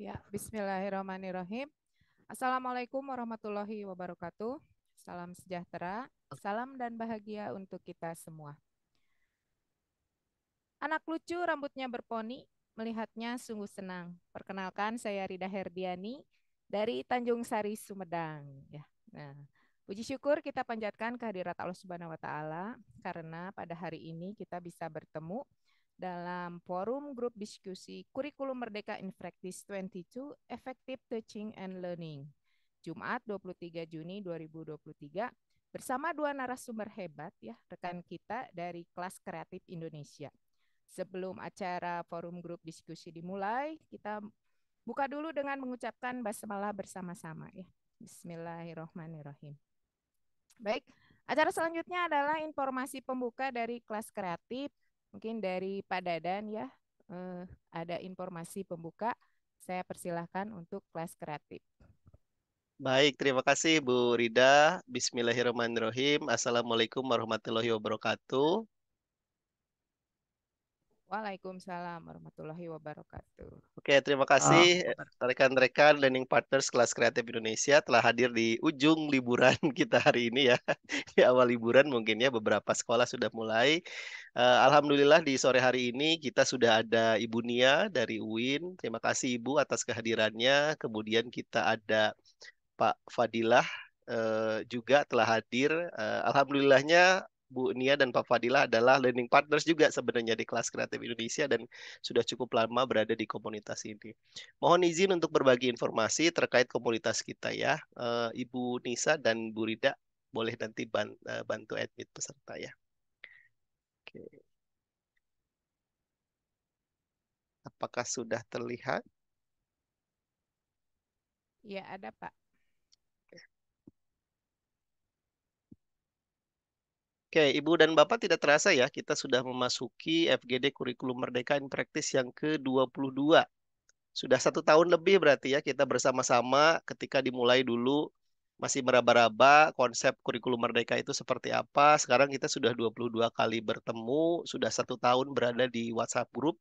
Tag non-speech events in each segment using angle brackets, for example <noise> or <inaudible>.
Ya, bismillahirrahmanirrahim. Assalamualaikum warahmatullahi wabarakatuh. Salam sejahtera, salam dan bahagia untuk kita semua. Anak lucu rambutnya berponi, melihatnya sungguh senang. Perkenalkan saya Rida Herdiani dari Tanjung Sari Sumedang ya. Nah, puji syukur kita panjatkan kehadirat Allah Subhanahu wa taala karena pada hari ini kita bisa bertemu dalam forum grup diskusi Kurikulum Merdeka in Practice 22 Effective Teaching and Learning. Jumat 23 Juni 2023 bersama dua narasumber hebat ya, rekan kita dari kelas kreatif Indonesia. Sebelum acara forum grup diskusi dimulai, kita buka dulu dengan mengucapkan basmalah bersama-sama ya. Bismillahirrahmanirrahim. Baik, acara selanjutnya adalah informasi pembuka dari kelas kreatif Mungkin dari Pak Dadan ya, eh, ada informasi pembuka. Saya persilahkan untuk kelas kreatif. Baik, terima kasih Bu Rida. Bismillahirrahmanirrahim. Assalamualaikum warahmatullahi wabarakatuh. Waalaikumsalam warahmatullahi wabarakatuh. Oke, terima kasih oh. rekan-rekan Learning Partners Kelas Kreatif Indonesia telah hadir di ujung liburan <laughs> kita hari ini ya. Di awal liburan mungkin ya beberapa sekolah sudah mulai. Uh, Alhamdulillah di sore hari ini kita sudah ada Ibu Nia dari UIN. Terima kasih Ibu atas kehadirannya. Kemudian kita ada Pak Fadilah uh, juga telah hadir. Uh, Alhamdulillahnya Bu Nia dan Pak Fadila adalah learning partners juga sebenarnya di kelas kreatif Indonesia dan sudah cukup lama berada di komunitas ini. Mohon izin untuk berbagi informasi terkait komunitas kita ya. Eh, Ibu Nisa dan Bu Rida boleh nanti eh, bantu admit peserta ya. Oke. Apakah sudah terlihat? Ya, ada Pak. Oke, Ibu dan Bapak tidak terasa ya, kita sudah memasuki FGD Kurikulum Merdeka in Practice yang ke-22. Sudah satu tahun lebih berarti ya, kita bersama-sama ketika dimulai dulu masih meraba-raba konsep kurikulum merdeka itu seperti apa. Sekarang kita sudah 22 kali bertemu, sudah satu tahun berada di WhatsApp Group.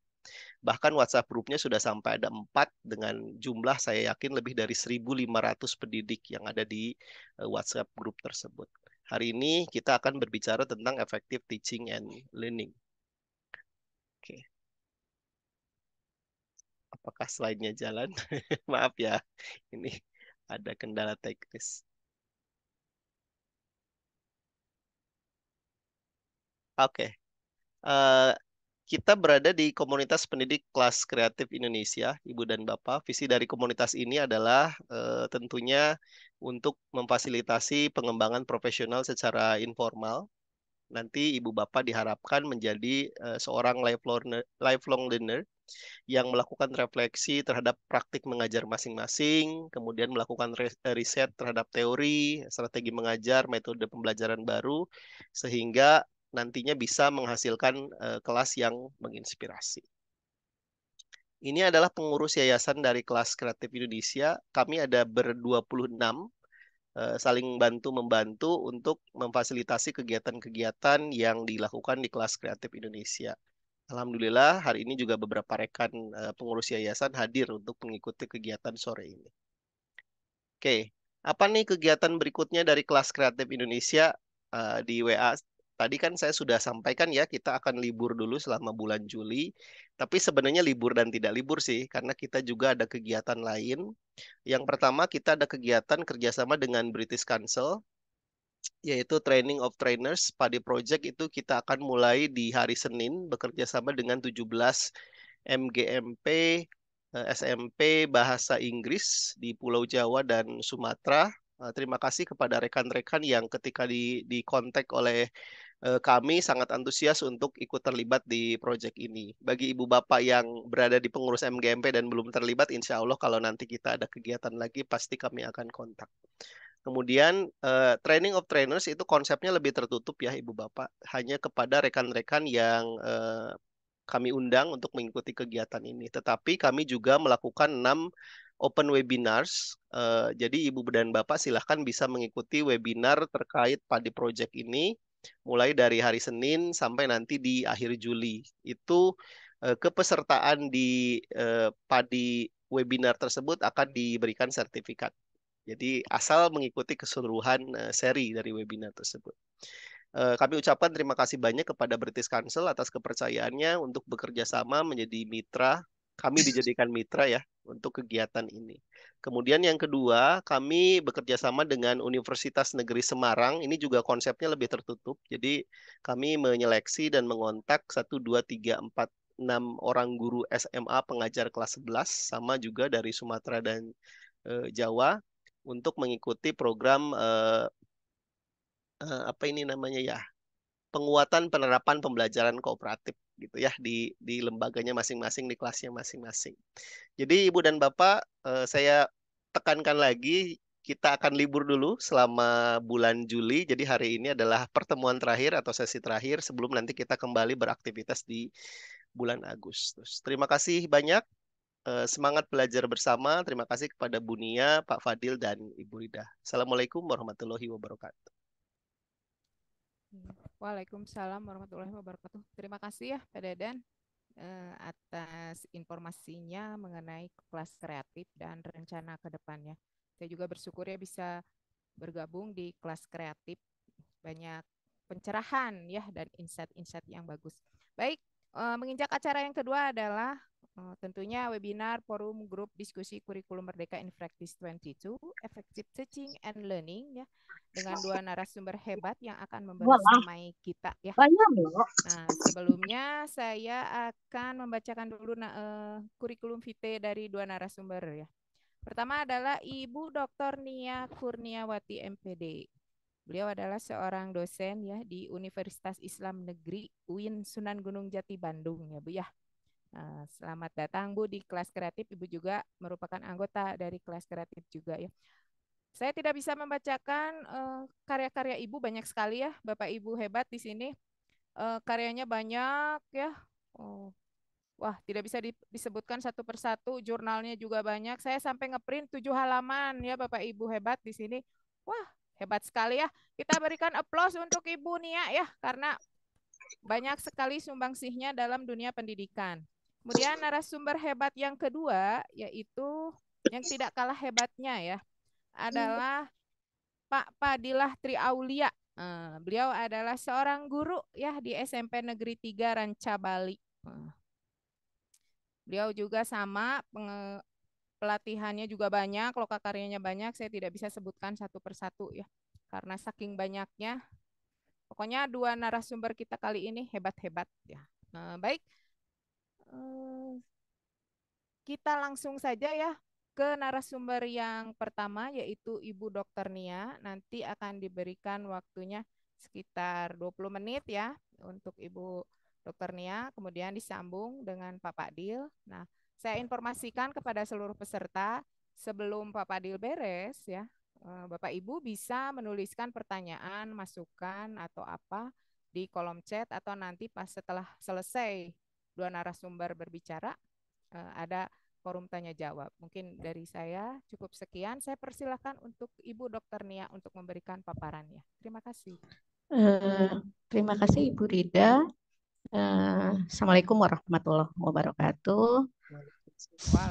Bahkan WhatsApp Group-nya sudah sampai ada empat dengan jumlah saya yakin lebih dari 1.500 pendidik yang ada di eh, WhatsApp Group tersebut. Hari ini kita akan berbicara tentang effective teaching and learning. Oke. Apakah slide-nya jalan? <laughs> Maaf ya, ini ada kendala teknis. Oke. Uh, kita berada di komunitas pendidik kelas kreatif Indonesia, Ibu dan Bapak. Visi dari komunitas ini adalah e, tentunya untuk memfasilitasi pengembangan profesional secara informal. Nanti Ibu Bapak diharapkan menjadi e, seorang lifelong learner, lifelong learner yang melakukan refleksi terhadap praktik mengajar masing-masing, kemudian melakukan riset terhadap teori, strategi mengajar, metode pembelajaran baru, sehingga nantinya bisa menghasilkan uh, kelas yang menginspirasi. Ini adalah pengurus yayasan dari kelas kreatif Indonesia. Kami ada ber-26 uh, eh, saling bantu-membantu untuk memfasilitasi kegiatan-kegiatan yang dilakukan di kelas kreatif Indonesia. Alhamdulillah hari ini juga beberapa rekan uh, pengurus yayasan hadir untuk mengikuti kegiatan sore ini. Oke, apa nih kegiatan berikutnya dari kelas kreatif Indonesia uh, di WA tadi kan saya sudah sampaikan ya kita akan libur dulu selama bulan Juli. Tapi sebenarnya libur dan tidak libur sih karena kita juga ada kegiatan lain. Yang pertama kita ada kegiatan kerjasama dengan British Council yaitu Training of Trainers pada project itu kita akan mulai di hari Senin bekerja sama dengan 17 MGMP SMP Bahasa Inggris di Pulau Jawa dan Sumatera eh, terima kasih kepada rekan-rekan yang ketika di di kontak oleh Eh, kami sangat antusias untuk ikut terlibat di proyek ini. Bagi ibu bapak yang berada di pengurus MGMP dan belum terlibat, insya Allah kalau nanti kita ada kegiatan lagi, pasti kami akan kontak. Kemudian eh, training of trainers itu konsepnya lebih tertutup ya ibu bapak, hanya kepada rekan-rekan yang eh, kami undang untuk mengikuti kegiatan ini. Tetapi kami juga melakukan enam open webinars. jadi ibu dan bapak silahkan bisa mengikuti webinar terkait pada proyek ini mulai dari hari Senin sampai nanti di akhir Juli. Itu eh, kepesertaan di eh, padi webinar tersebut akan diberikan sertifikat. Jadi asal mengikuti keseluruhan eh, seri dari webinar tersebut. Eh, kami ucapkan terima kasih banyak kepada British Council atas kepercayaannya untuk bekerja sama menjadi mitra. Kami dijadikan mitra ya untuk kegiatan ini. Kemudian yang kedua, kami bekerja sama dengan Universitas Negeri Semarang. Ini juga konsepnya lebih tertutup. Jadi kami menyeleksi dan mengontak 1, 2, 3, 4, 6 orang guru SMA pengajar kelas 11, sama juga dari Sumatera dan e, Jawa, untuk mengikuti program e, e, apa ini namanya ya penguatan penerapan pembelajaran kooperatif gitu ya di di lembaganya masing-masing di kelasnya masing-masing. Jadi Ibu dan Bapak eh, saya tekankan lagi kita akan libur dulu selama bulan Juli. Jadi hari ini adalah pertemuan terakhir atau sesi terakhir sebelum nanti kita kembali beraktivitas di bulan Agustus. Terima kasih banyak. Eh, semangat belajar bersama. Terima kasih kepada Bunia, Pak Fadil, dan Ibu Rida. Assalamualaikum warahmatullahi wabarakatuh. Hmm. Waalaikumsalam warahmatullahi wabarakatuh. Terima kasih ya Pak Dadan eh, atas informasinya mengenai kelas kreatif dan rencana ke depannya. Saya juga bersyukur ya bisa bergabung di kelas kreatif. Banyak pencerahan ya dan insight-insight yang bagus. Baik, eh, menginjak acara yang kedua adalah Eh, tentunya webinar forum grup diskusi kurikulum merdeka in practice 22 effective teaching and learning ya dengan dua narasumber hebat yang akan membersamai kita ya nah sebelumnya saya akan membacakan dulu uh, kurikulum vitae dari dua narasumber ya pertama adalah Ibu Dr. Nia Kurniawati MPD Beliau adalah seorang dosen ya di Universitas Islam Negeri UIN Sunan Gunung Jati Bandung ya Bu ya. Eh, selamat datang Bu di kelas kreatif. Ibu juga merupakan anggota dari kelas kreatif juga ya. Saya tidak bisa membacakan eh, karya-karya uh, Ibu banyak sekali ya. Bapak Ibu hebat di sini. Uh, karyanya banyak ya. Oh. Wah, tidak bisa di, disebutkan satu persatu. Jurnalnya juga banyak. Saya sampai ngeprint tujuh halaman ya Bapak Ibu hebat di sini. Wah, hebat sekali ya. Kita berikan aplaus untuk Ibu Nia ya karena banyak sekali sumbangsihnya dalam dunia pendidikan. Kemudian narasumber hebat yang kedua yaitu yang tidak kalah hebatnya ya adalah Pak Padilah Tri Aulia. Nah, beliau adalah seorang guru ya di SMP Negeri 3 Ranca Bali. Nah, beliau juga sama pelatihannya juga banyak, loka karyanya banyak. Saya tidak bisa sebutkan satu persatu ya karena saking banyaknya. Pokoknya dua narasumber kita kali ini hebat-hebat ya. Nah, baik, Eh, kita langsung saja ya ke narasumber yang pertama yaitu Ibu Dokter Nia. Nanti akan diberikan waktunya sekitar 20 menit ya untuk Ibu Dokter Nia, kemudian disambung dengan Pak Dil. Nah, saya informasikan kepada seluruh peserta sebelum Pak Dil beres ya, eh, Bapak Ibu bisa menuliskan pertanyaan, masukan atau apa di kolom chat atau nanti pas setelah selesai dua narasumber berbicara, eh, ada forum tanya jawab. Mungkin dari saya cukup sekian. Saya persilahkan untuk Ibu Dokter Nia untuk memberikan paparannya. Terima kasih. Eh, terima kasih Ibu Rida. Eh, Assalamualaikum warahmatullahi wabarakatuh.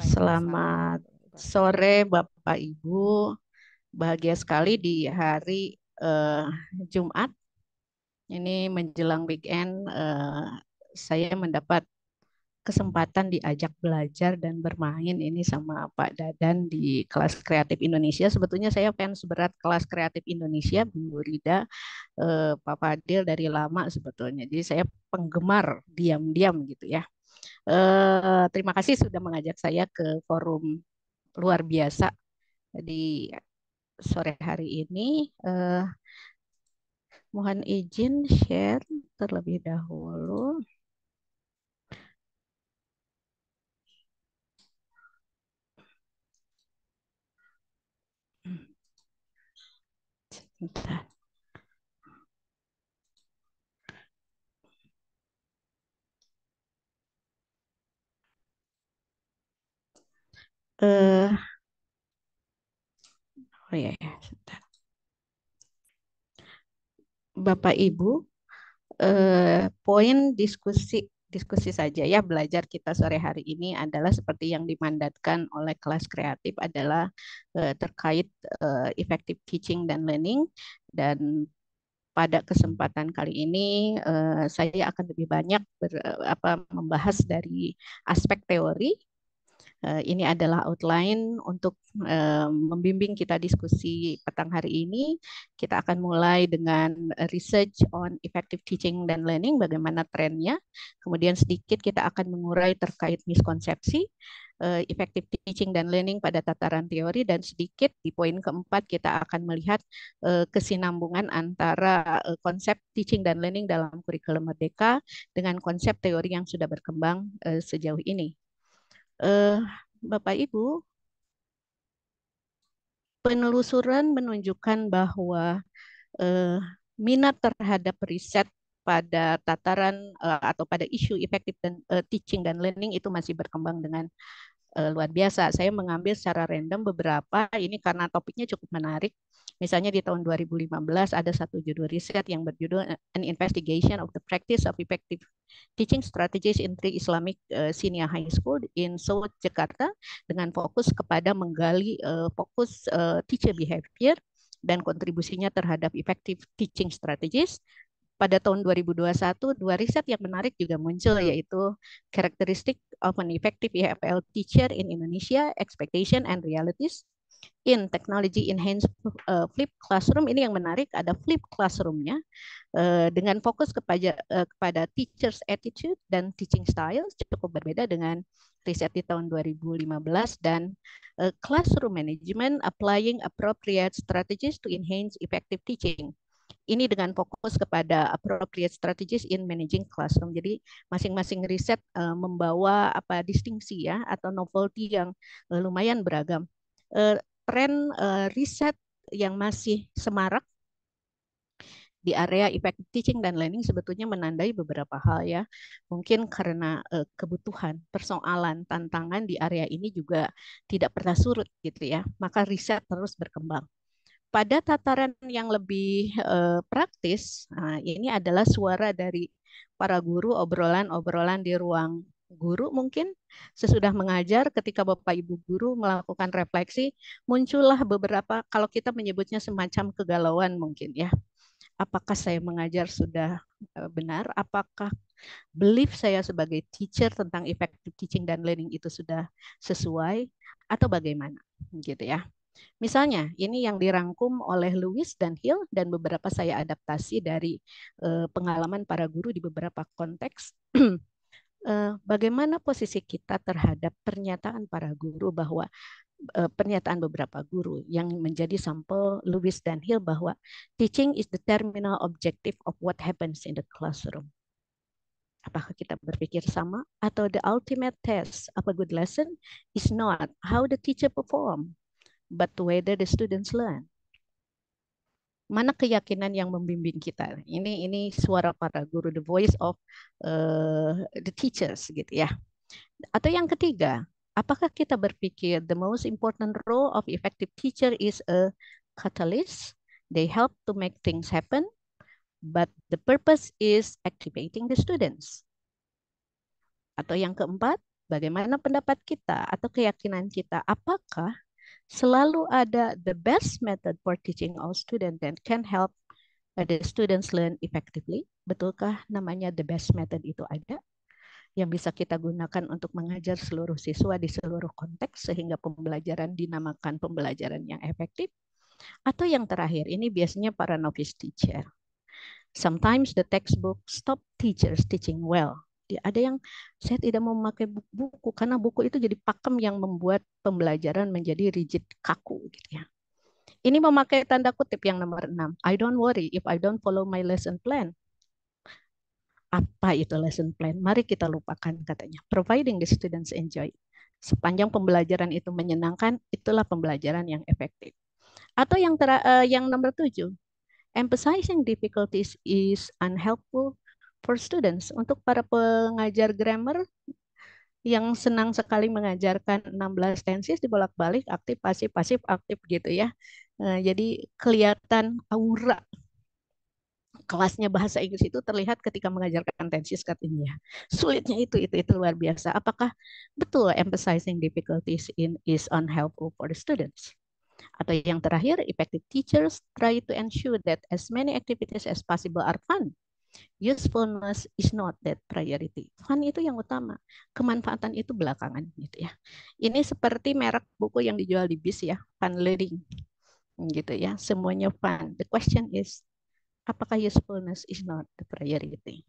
Selamat sore Bapak Ibu. Bahagia sekali di hari Jumat. Ini menjelang weekend, saya mendapat kesempatan diajak belajar dan bermain ini sama Pak Dadan di kelas kreatif Indonesia. Sebetulnya saya fans berat kelas kreatif Indonesia, Bu Rida, eh, Pak Fadil dari lama sebetulnya. Jadi saya penggemar diam-diam gitu ya. Eh, terima kasih sudah mengajak saya ke forum luar biasa di sore hari ini. Eh, mohon izin share terlebih dahulu. Uh, oh ya, ya, sebentar. Bapak Ibu, uh, poin diskusi diskusi saja ya belajar kita sore hari ini adalah seperti yang dimandatkan oleh kelas kreatif adalah uh, terkait uh, effective teaching dan learning dan pada kesempatan kali ini uh, saya akan lebih banyak ber, apa membahas dari aspek teori Eh, ini adalah outline untuk eh, membimbing kita diskusi petang hari ini. Kita akan mulai dengan research on effective teaching dan learning, bagaimana trennya. Kemudian sedikit kita akan mengurai terkait miskonsepsi, eh, effective teaching dan learning pada tataran teori, dan sedikit di poin keempat kita akan melihat kesinambungan antara konsep teaching dan learning dalam kurikulum merdeka dengan konsep teori yang sudah berkembang sejauh ini eh, Bapak Ibu, penelusuran menunjukkan bahwa eh, minat terhadap riset pada tataran uh, atau pada isu efektif dan uh, teaching dan learning itu masih berkembang dengan uh, luar biasa. Saya mengambil secara random beberapa ini karena topiknya cukup menarik Misalnya di tahun 2015 ada satu judul riset yang berjudul eh, An Investigation of the Practice of Effective Teaching Strategies in Three Islamic eh, Senior High School in South Jakarta dengan fokus kepada menggali uh, fokus uh, teacher behavior dan kontribusinya terhadap effective teaching strategies pada tahun 2021 dua riset yang menarik juga muncul hmm. yaitu karakteristik of an effective EFL teacher in Indonesia, expectation and realities in technology enhanced eh, flip classroom ini yang menarik ada flip classroomnya eh, dengan fokus kepada eh, kepada teachers attitude dan teaching styles cukup berbeda dengan riset di tahun 2015 dan classroom management applying appropriate strategies to enhance effective teaching ini dengan fokus kepada appropriate strategies in managing classroom. Jadi masing-masing riset membawa apa distingsi ya atau novelty yang lumayan beragam tren uh, eh, riset yang masih semarak di area effective teaching dan learning sebetulnya menandai beberapa hal ya. Mungkin karena uh, kebutuhan, persoalan, tantangan di area ini juga tidak pernah surut gitu ya. Maka riset terus berkembang. Pada tataran yang lebih uh, praktis, nah, ini adalah suara dari para guru obrolan-obrolan di ruang guru mungkin sesudah mengajar ketika Bapak Ibu guru melakukan refleksi muncullah beberapa kalau kita menyebutnya semacam kegalauan mungkin ya. Apakah saya mengajar sudah eh, benar? Apakah belief saya sebagai teacher tentang effective teaching dan learning itu sudah sesuai atau bagaimana? Gitu ya. Misalnya, ini yang dirangkum oleh Lewis dan Hill dan beberapa saya adaptasi dari eh, pengalaman para guru di beberapa konteks <clears throat> Eh, bagaimana posisi kita terhadap pernyataan para guru bahwa eh, pernyataan beberapa guru yang menjadi sampel Lewis dan Hill bahwa teaching is the terminal objective of what happens in the classroom. Apakah kita berpikir sama atau the ultimate test of a good lesson is not how the teacher perform, but whether the students learn mana keyakinan yang membimbing kita. Ini ini suara para guru, the voice of uh, the teachers gitu ya. Atau yang ketiga, apakah kita berpikir the most important role of effective teacher is a catalyst? They help to make things happen, but the purpose is activating the students. Atau yang keempat, bagaimana pendapat kita atau keyakinan kita apakah selalu ada the best method for teaching all students and can help the students learn effectively. Betulkah namanya the best method itu ada? Yang bisa kita gunakan untuk mengajar seluruh siswa di seluruh konteks sehingga pembelajaran dinamakan pembelajaran yang efektif. Atau yang terakhir, ini biasanya para novice teacher. Sometimes the textbook stop teachers teaching well ada yang saya tidak mau memakai buku karena buku itu jadi pakem yang membuat pembelajaran menjadi rigid kaku gitu ya ini memakai tanda kutip yang nomor 6 I don't worry if I don't follow my lesson plan apa itu lesson plan mari kita lupakan katanya providing the students enjoy sepanjang pembelajaran itu menyenangkan itulah pembelajaran yang efektif atau yang uh, yang nomor 7 emphasizing difficulties is unhelpful for students. Untuk para pengajar grammar yang senang sekali mengajarkan 16 tenses dibolak-balik, aktif, pasif, pasif, aktif gitu ya. Eh, jadi kelihatan aura kelasnya bahasa Inggris itu terlihat ketika mengajarkan tenses katanya. Sulitnya itu, itu, itu luar biasa. Apakah betul emphasizing difficulties in is unhelpful for the students? Atau yang terakhir, effective teachers try to ensure that as many activities as possible are fun Usefulness is not that priority. Fun itu yang utama. Kemanfaatan itu belakangan gitu ya. Ini seperti merek buku yang dijual di bis ya, fun learning. Gitu ya, semuanya fun. The question is apakah usefulness is not the priority.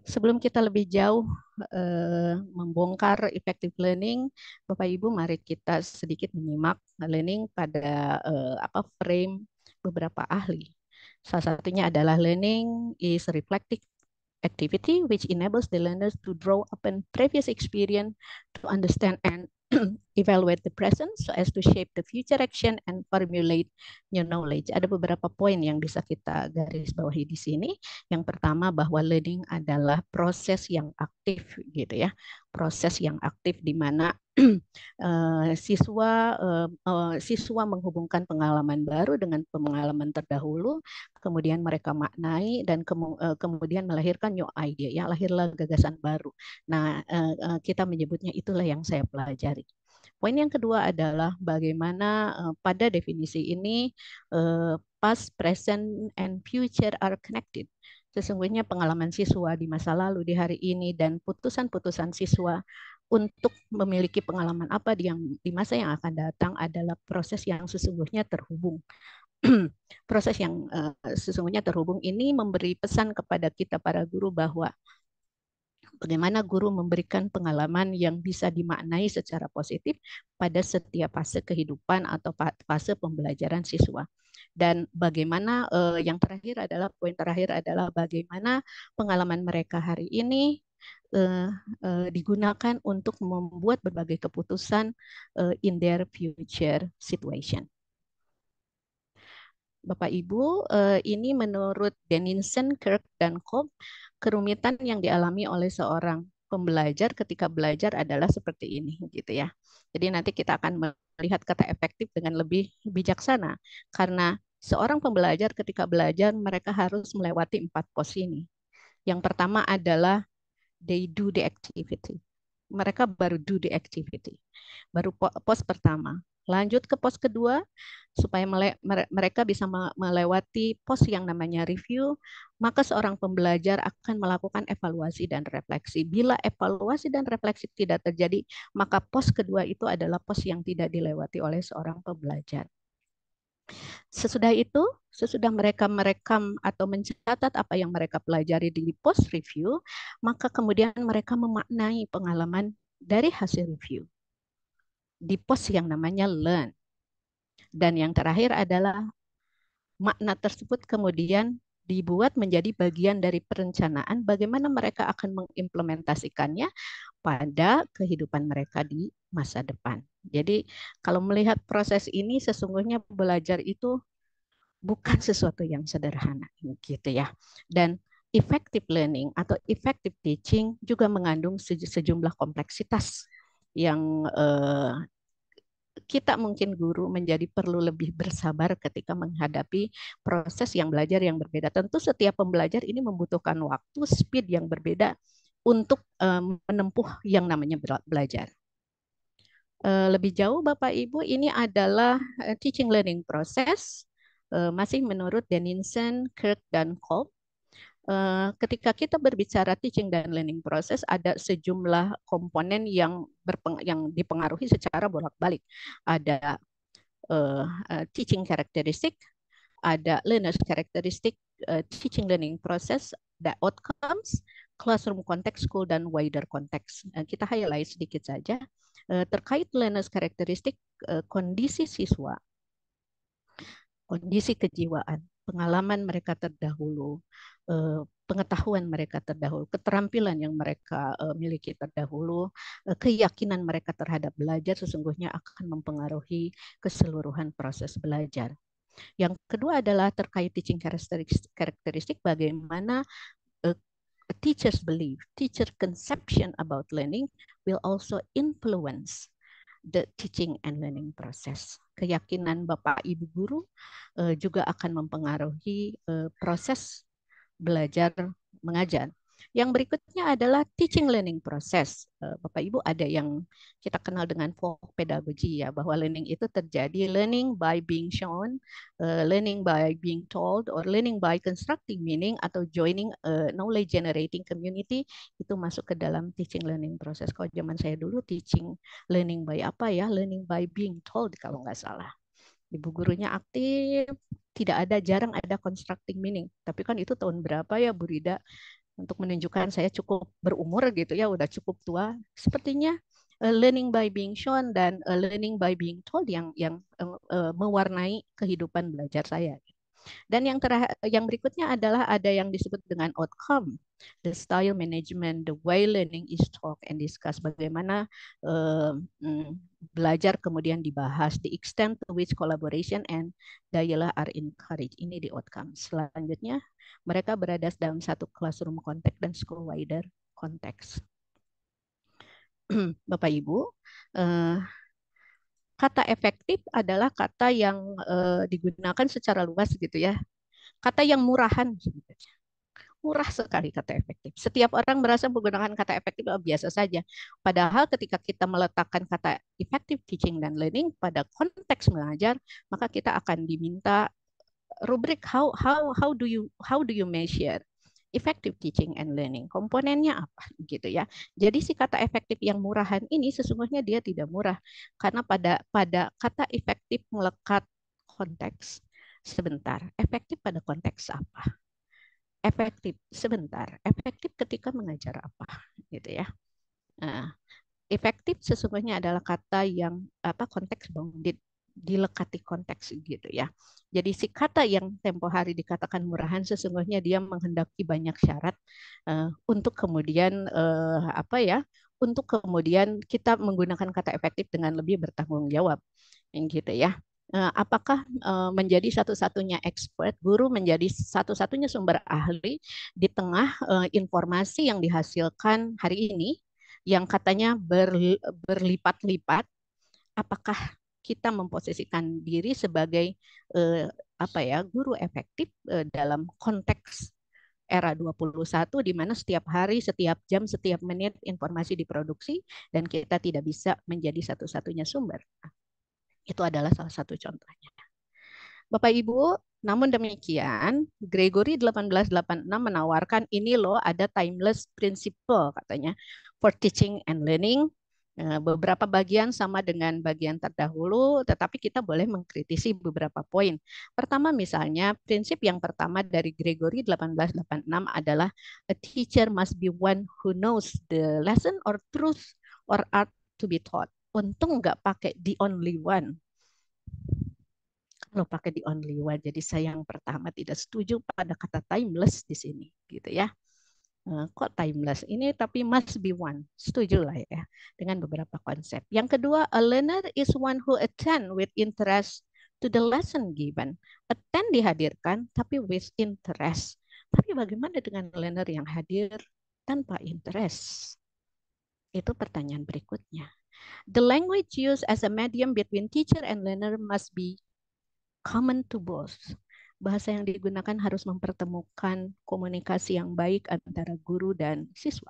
Sebelum kita lebih jauh eh, membongkar effective learning, Bapak Ibu mari kita sedikit menyimak learning pada eh, apa frame beberapa ahli Salah satunya adalah learning is reflective activity which enables the learners to draw upon previous experience to understand and <clears throat> evaluate the present so as to shape the future action and formulate new knowledge. Ada beberapa poin yang bisa kita garis bawahi di sini. Yang pertama bahwa learning adalah proses yang aktif gitu ya proses yang aktif di mana <clears throat> eh, siswa eh, eh, siswa menghubungkan pengalaman baru dengan pengalaman terdahulu, kemudian mereka maknai dan kemudian melahirkan new idea, ya lahirlah gagasan baru. Nah, kita menyebutnya itulah yang saya pelajari. Poin yang kedua adalah bagaimana pada definisi ini past, present, and future are connected sesungguhnya pengalaman siswa di masa lalu, di hari ini, dan putusan-putusan siswa untuk memiliki pengalaman apa di, yang, di masa yang akan datang adalah proses yang sesungguhnya terhubung. <clears throat> proses yang uh, sesungguhnya terhubung ini memberi pesan kepada kita para guru bahwa bagaimana guru memberikan pengalaman yang bisa dimaknai secara positif pada setiap fase kehidupan atau fase pembelajaran siswa. Dan bagaimana eh, yang terakhir adalah poin terakhir adalah bagaimana pengalaman mereka hari ini eh, eh, digunakan untuk membuat berbagai keputusan eh, in their future situation. Bapak Ibu, eh, ini menurut Denison, Kirk, dan Cobb, kerumitan yang dialami oleh seorang pembelajar ketika belajar adalah seperti ini, gitu ya. Jadi nanti kita akan melihat kata efektif dengan lebih bijaksana, karena seorang pembelajar ketika belajar mereka harus melewati empat pos ini. Yang pertama adalah they do the activity mereka baru do the activity, baru pos pertama. Lanjut ke pos kedua supaya mereka bisa melewati pos yang namanya review, maka seorang pembelajar akan melakukan evaluasi dan refleksi. Bila evaluasi dan refleksi tidak terjadi, maka pos kedua itu adalah pos yang tidak dilewati oleh seorang pembelajar. Sesudah itu, sesudah mereka merekam atau mencatat apa yang mereka pelajari di post review, maka kemudian mereka memaknai pengalaman dari hasil review di post yang namanya learn. Dan yang terakhir adalah makna tersebut kemudian dibuat menjadi bagian dari perencanaan bagaimana mereka akan mengimplementasikannya pada kehidupan mereka di masa depan. Jadi kalau melihat proses ini sesungguhnya belajar itu bukan sesuatu yang sederhana gitu ya. Dan effective learning atau effective teaching juga mengandung sejumlah kompleksitas yang eh, kita mungkin guru menjadi perlu lebih bersabar ketika menghadapi proses yang belajar yang berbeda. Tentu setiap pembelajar ini membutuhkan waktu, speed yang berbeda untuk eh, menempuh yang namanya belajar. Eh, lebih jauh Bapak Ibu ini adalah eh, teaching learning proses eh, masih menurut Denison, Kirk dan Kolb. Ketika kita berbicara teaching dan learning proses ada sejumlah komponen yang berpeng yang dipengaruhi secara bolak-balik. Ada uh, teaching characteristic, ada learner's characteristic, uh, teaching learning process, the outcomes, classroom context, school, dan wider context. Kita highlight sedikit saja. Eh, terkait learners karakteristik eh, kondisi siswa, kondisi kejiwaan, pengalaman mereka terdahulu, eh, pengetahuan mereka terdahulu, keterampilan yang mereka miliki terdahulu, keyakinan mereka terhadap belajar sesungguhnya akan mempengaruhi keseluruhan proses belajar. Yang kedua adalah terkait teaching karakteristik, bagaimana teacher's belief, teacher conception about learning will also influence the teaching and learning process. Keyakinan Bapak Ibu guru uh, juga akan mempengaruhi uh, proses belajar mengajar yang berikutnya adalah teaching learning proses. Eh, Bapak Ibu ada yang kita kenal dengan folk pedagogy ya bahwa learning itu terjadi learning by being shown, eh, learning by being told or learning by constructing meaning atau joining a eh, knowledge generating community itu masuk ke dalam teaching learning proses. Kalau zaman saya dulu teaching learning by apa ya? Learning by being told kalau nggak salah. Ibu gurunya aktif, tidak ada jarang ada constructing meaning. Tapi kan itu tahun berapa ya Bu Rida? untuk menunjukkan saya cukup berumur gitu ya, udah cukup tua. Sepertinya uh, learning by being shown dan uh, learning by being told yang yang uh, uh, mewarnai kehidupan belajar saya. Gitu. Dan yang terah, yang berikutnya adalah ada yang disebut dengan outcome, the style management, the way learning is talk and discuss, bagaimana uh, belajar kemudian dibahas, the extent to which collaboration and dialogue are encouraged. Ini di outcome. Selanjutnya mereka berada dalam satu classroom context dan school wider context. <clears throat> Bapak Ibu, eh, kata efektif adalah kata yang e, digunakan secara luas gitu ya. Kata yang murahan sebenarnya. Murah sekali kata efektif. Setiap orang merasa menggunakan kata efektif oh, biasa saja. Padahal ketika kita meletakkan kata efektif teaching dan learning pada konteks mengajar, maka kita akan diminta rubrik how how how do you how do you measure effective teaching and learning. Komponennya apa gitu ya. Jadi si kata efektif yang murahan ini sesungguhnya dia tidak murah karena pada pada kata efektif melekat konteks. Sebentar, efektif pada konteks apa? Efektif sebentar, efektif ketika mengajar apa gitu ya. Nah, efektif sesungguhnya adalah kata yang apa konteks bounded dilekati konteks gitu ya. Jadi si kata yang tempo hari dikatakan murahan sesungguhnya dia menghendaki banyak syarat uh, untuk kemudian uh, apa ya? Untuk kemudian kita menggunakan kata efektif dengan lebih bertanggung jawab, gitu ya. Eh, apakah menjadi satu-satunya expert guru menjadi satu-satunya sumber ahli di tengah informasi yang dihasilkan hari ini yang katanya berlipat-lipat? Apakah kita memposisikan diri sebagai eh, apa ya guru efektif eh, dalam konteks era 21 di mana setiap hari, setiap jam, setiap menit informasi diproduksi dan kita tidak bisa menjadi satu-satunya sumber. Itu adalah salah satu contohnya. Bapak Ibu, namun demikian, Gregory 1886 menawarkan ini loh ada timeless principle katanya for teaching and learning Nah, beberapa bagian sama dengan bagian terdahulu, tetapi kita boleh mengkritisi beberapa poin. Pertama misalnya, prinsip yang pertama dari Gregory 1886 adalah a teacher must be one who knows the lesson or truth or art to be taught. Untung nggak pakai the only one. Kalau pakai the only one, jadi saya yang pertama tidak setuju pada kata timeless di sini, gitu ya. Eh, kok timeless ini tapi must be one setuju lah ya dengan beberapa konsep yang kedua a learner is one who attend with interest to the lesson given attend dihadirkan tapi with interest tapi bagaimana dengan learner yang hadir tanpa interest itu pertanyaan berikutnya the language used as a medium between teacher and learner must be common to both bahasa yang digunakan harus mempertemukan komunikasi yang baik antara guru dan siswa.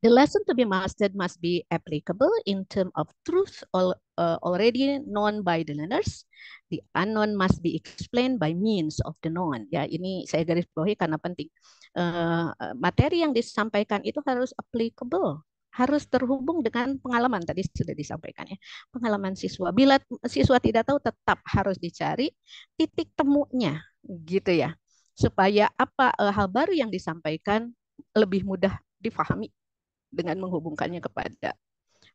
The lesson to be mastered must be applicable in terms of truth uh, already known by the learners. The unknown must be explained by means of the known. Ya, ini saya garis bawahi karena penting. Uh, materi yang disampaikan itu harus applicable harus terhubung dengan pengalaman tadi sudah disampaikan ya pengalaman siswa bila siswa tidak tahu tetap harus dicari titik temunya gitu ya supaya apa e, hal baru yang disampaikan lebih mudah difahami dengan menghubungkannya kepada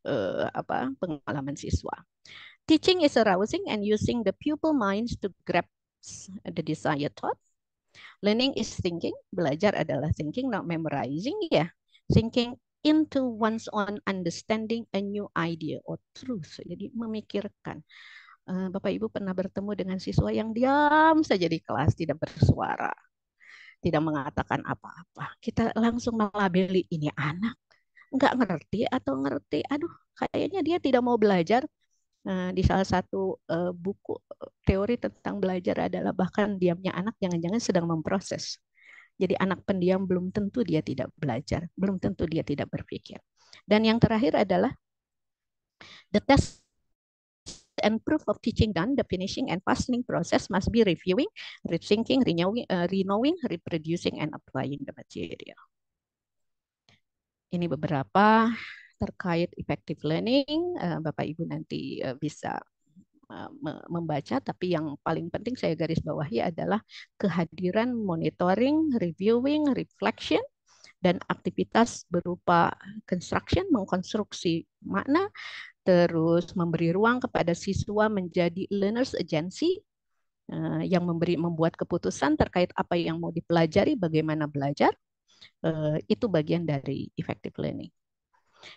uh, apa pengalaman siswa. Teaching is arousing and using the pupil minds to grab the desired thought. Learning is thinking, belajar adalah thinking, not memorizing ya. Thinking into one's own understanding a new idea or truth. Jadi memikirkan. Eh, Bapak Ibu pernah bertemu dengan siswa yang diam saja di kelas, tidak bersuara, tidak mengatakan apa-apa. Kita langsung melabeli ini anak nggak ngerti atau ngerti. Aduh, kayaknya dia tidak mau belajar. Eh, di salah satu eh, buku teori tentang belajar adalah bahkan diamnya anak jangan-jangan sedang memproses jadi anak pendiam belum tentu dia tidak belajar, belum tentu dia tidak berpikir. Dan yang terakhir adalah the test and proof of teaching done, the finishing and fastening process must be reviewing, rethinking, renewing, uh, renewing, reproducing, and applying the material. Ini beberapa terkait effective learning. Uh, Bapak Ibu nanti uh, bisa Eh, membaca, tapi yang paling penting saya garis bawahi adalah kehadiran monitoring, reviewing, reflection, dan aktivitas berupa construction, mengkonstruksi makna, terus memberi ruang kepada siswa menjadi learners agency, eh, yang memberi membuat keputusan terkait apa yang mau dipelajari, bagaimana belajar, eh, itu bagian dari effective learning.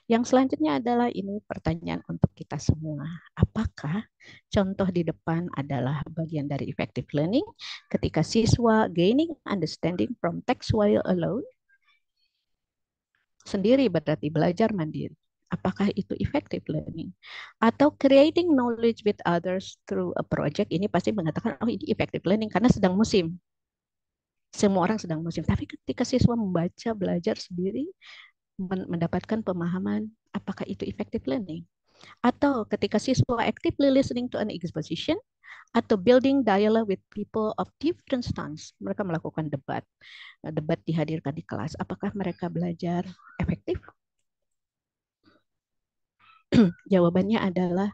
Yang selanjutnya adalah ini pertanyaan untuk kita semua. Apakah contoh di depan adalah bagian dari effective learning ketika siswa gaining understanding from text while alone? Sendiri berarti belajar mandiri. Apakah itu effective learning? Atau creating knowledge with others through a project, ini pasti mengatakan, oh ini effective learning karena sedang musim semua orang sedang musim. Tapi ketika siswa membaca, belajar sendiri, mendapatkan pemahaman apakah itu effective learning. Atau ketika siswa actively listening to an exposition, atau building dialogue with people of different stance. Mereka melakukan debat. Nah, debat dihadirkan di kelas. Apakah mereka belajar efektif? <clears throat> Jawabannya adalah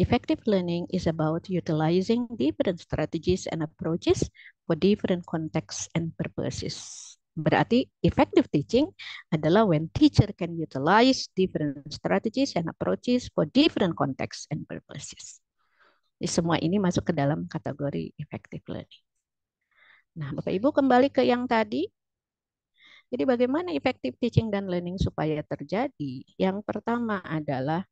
effective learning is about utilizing different strategies and approaches for different contexts and purposes. Berarti effective teaching adalah when teacher can utilize different strategies and approaches for different contexts and purposes. Jadi semua ini masuk ke dalam kategori effective learning. Nah, Bapak Ibu kembali ke yang tadi. Jadi bagaimana effective teaching dan learning supaya terjadi? Yang pertama adalah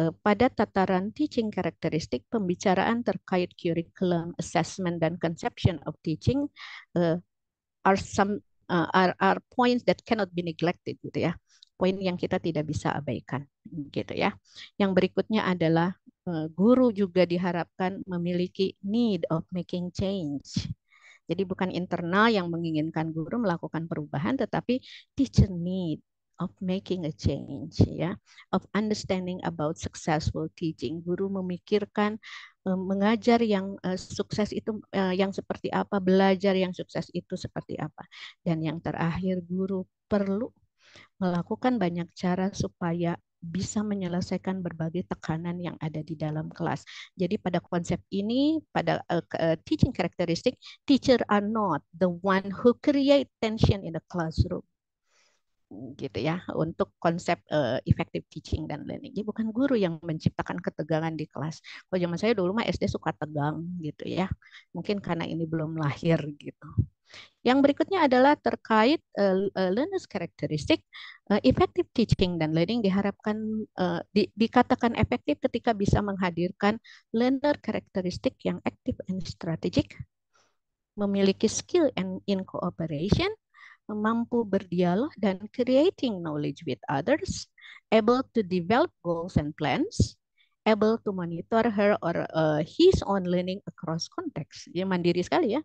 eh, pada tataran teaching karakteristik pembicaraan terkait curriculum, assessment, dan conception of teaching eh, are some uh, are, are points that cannot be neglected gitu ya poin yang kita tidak bisa abaikan gitu ya yang berikutnya adalah uh, guru juga diharapkan memiliki need of making change jadi bukan internal yang menginginkan guru melakukan perubahan tetapi teacher need of making a change ya of understanding about successful teaching guru memikirkan Eh, mengajar yang eh, sukses itu eh, yang seperti apa, belajar yang sukses itu seperti apa. Dan yang terakhir guru perlu melakukan banyak cara supaya bisa menyelesaikan berbagai tekanan yang ada di dalam kelas. Jadi pada konsep ini, pada uh, teaching characteristic, teacher are not the one who create tension in the classroom gitu ya untuk konsep uh, effective teaching dan learning. Jadi bukan guru yang menciptakan ketegangan di kelas. Kalau zaman saya dulu mah SD suka tegang gitu ya. Mungkin karena ini belum lahir gitu. Yang berikutnya adalah terkait uh, learners characteristic uh, effective teaching dan learning diharapkan uh, di, dikatakan efektif ketika bisa menghadirkan learner characteristic yang active and strategic, memiliki skill and in cooperation, mampu berdialog dan creating knowledge with others, able to develop goals and plans, able to monitor her or uh, his own learning across context. Dia mandiri sekali ya.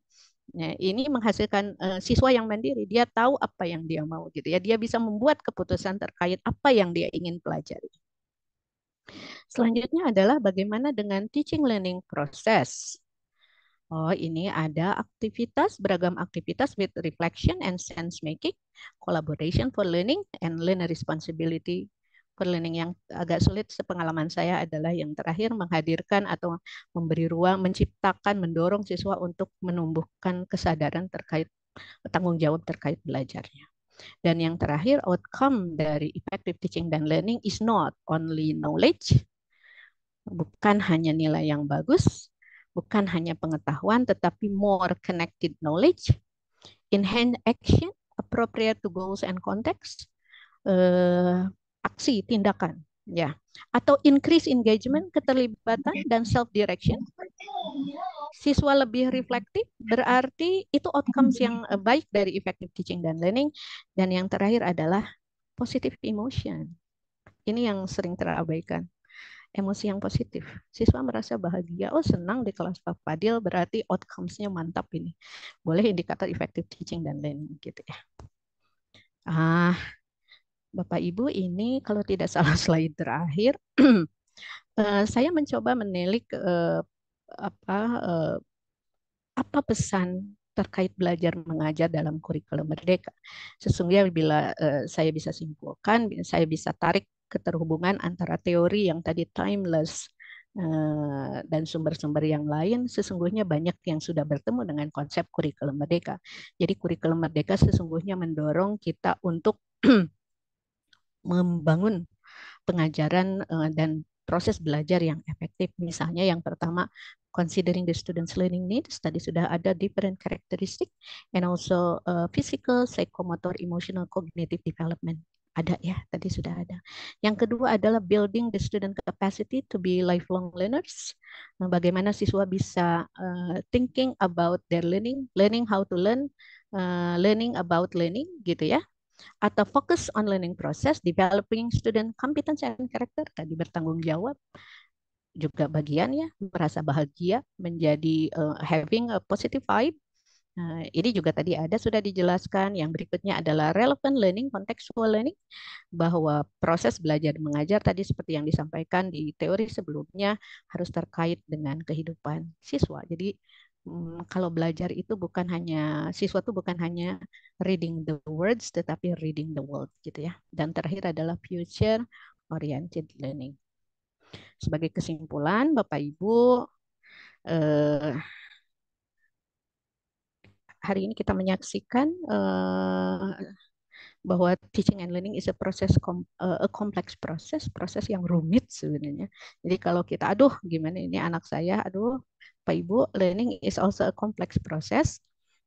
Nah, ini menghasilkan uh, siswa yang mandiri. Dia tahu apa yang dia mau gitu ya. Dia bisa membuat keputusan terkait apa yang dia ingin pelajari. Selanjutnya adalah bagaimana dengan teaching learning process. Oh, ini ada aktivitas, beragam aktivitas with reflection and sense making, collaboration for learning, and learner responsibility for learning yang agak sulit sepengalaman saya adalah yang terakhir menghadirkan atau memberi ruang, menciptakan, mendorong siswa untuk menumbuhkan kesadaran terkait tanggung jawab terkait belajarnya. Dan yang terakhir, outcome dari effective teaching dan learning is not only knowledge, bukan hanya nilai yang bagus, bukan hanya pengetahuan tetapi more connected knowledge, enhance action appropriate to goals and context, uh, aksi tindakan, ya, atau increase engagement keterlibatan dan self direction. Siswa lebih reflektif berarti itu outcomes yang eh, baik dari effective teaching dan learning dan yang terakhir adalah positive emotion. Ini yang sering terabaikan emosi yang positif. Siswa merasa bahagia, oh senang di kelas Pak Fadil, berarti outcomes-nya mantap ini. Boleh indikator effective teaching dan lain-lain gitu ya. Ah, Bapak Ibu ini kalau tidak <laughs> salah slide terakhir, <clears throat> eh, saya mencoba menelik eh, apa eh, apa pesan terkait belajar mengajar dalam kurikulum merdeka. Sesungguhnya bila uh, saya bisa simpulkan, saya bisa tarik keterhubungan antara teori yang tadi timeless eh, dan sumber-sumber yang lain sesungguhnya banyak yang sudah bertemu dengan konsep kurikulum merdeka. Jadi kurikulum merdeka sesungguhnya mendorong kita untuk <clears throat> membangun pengajaran eh, dan proses belajar yang efektif. Misalnya yang pertama considering the students learning needs tadi sudah ada different characteristic and also uh, physical, psychomotor, emotional, cognitive development ada ya tadi sudah ada. Yang kedua adalah building the student capacity to be lifelong learners. Nah, bagaimana siswa bisa uh, thinking about their learning, learning how to learn, uh, learning about learning gitu ya. Atau focus on learning process, developing student competence and character tadi bertanggung jawab juga bagian ya merasa bahagia menjadi uh, having a positive vibe Nah, ini juga tadi ada sudah dijelaskan. Yang berikutnya adalah relevant learning, contextual learning, bahwa proses belajar mengajar tadi seperti yang disampaikan di teori sebelumnya harus terkait dengan kehidupan siswa. Jadi hmm, kalau belajar itu bukan hanya siswa itu bukan hanya reading the words tetapi reading the world gitu ya. Dan terakhir adalah future oriented learning. Sebagai kesimpulan, Bapak Ibu eh, hari ini kita menyaksikan uh, bahwa teaching and learning is a process com, uh, a complex process, proses yang rumit sebenarnya. Jadi kalau kita aduh gimana ini anak saya, aduh Pak Ibu, learning is also a complex process.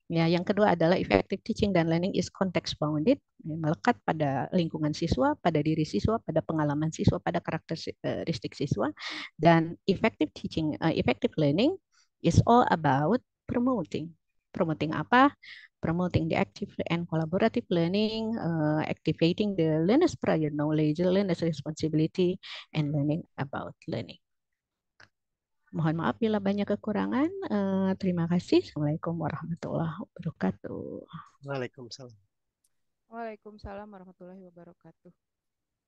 Ya, yang kedua adalah effective teaching dan learning is context bounded, ya, melekat pada lingkungan siswa, pada diri siswa, pada pengalaman siswa, pada karakteristik eh, siswa. Dan effective teaching, uh, effective learning is all about promoting promoting apa? Promoting the active and collaborative learning, uh, activating the learner's prior knowledge, learner's responsibility, and learning about learning. Mohon maaf bila banyak kekurangan. Uh, terima kasih. Assalamualaikum warahmatullahi wabarakatuh. Waalaikumsalam. Waalaikumsalam warahmatullahi wabarakatuh.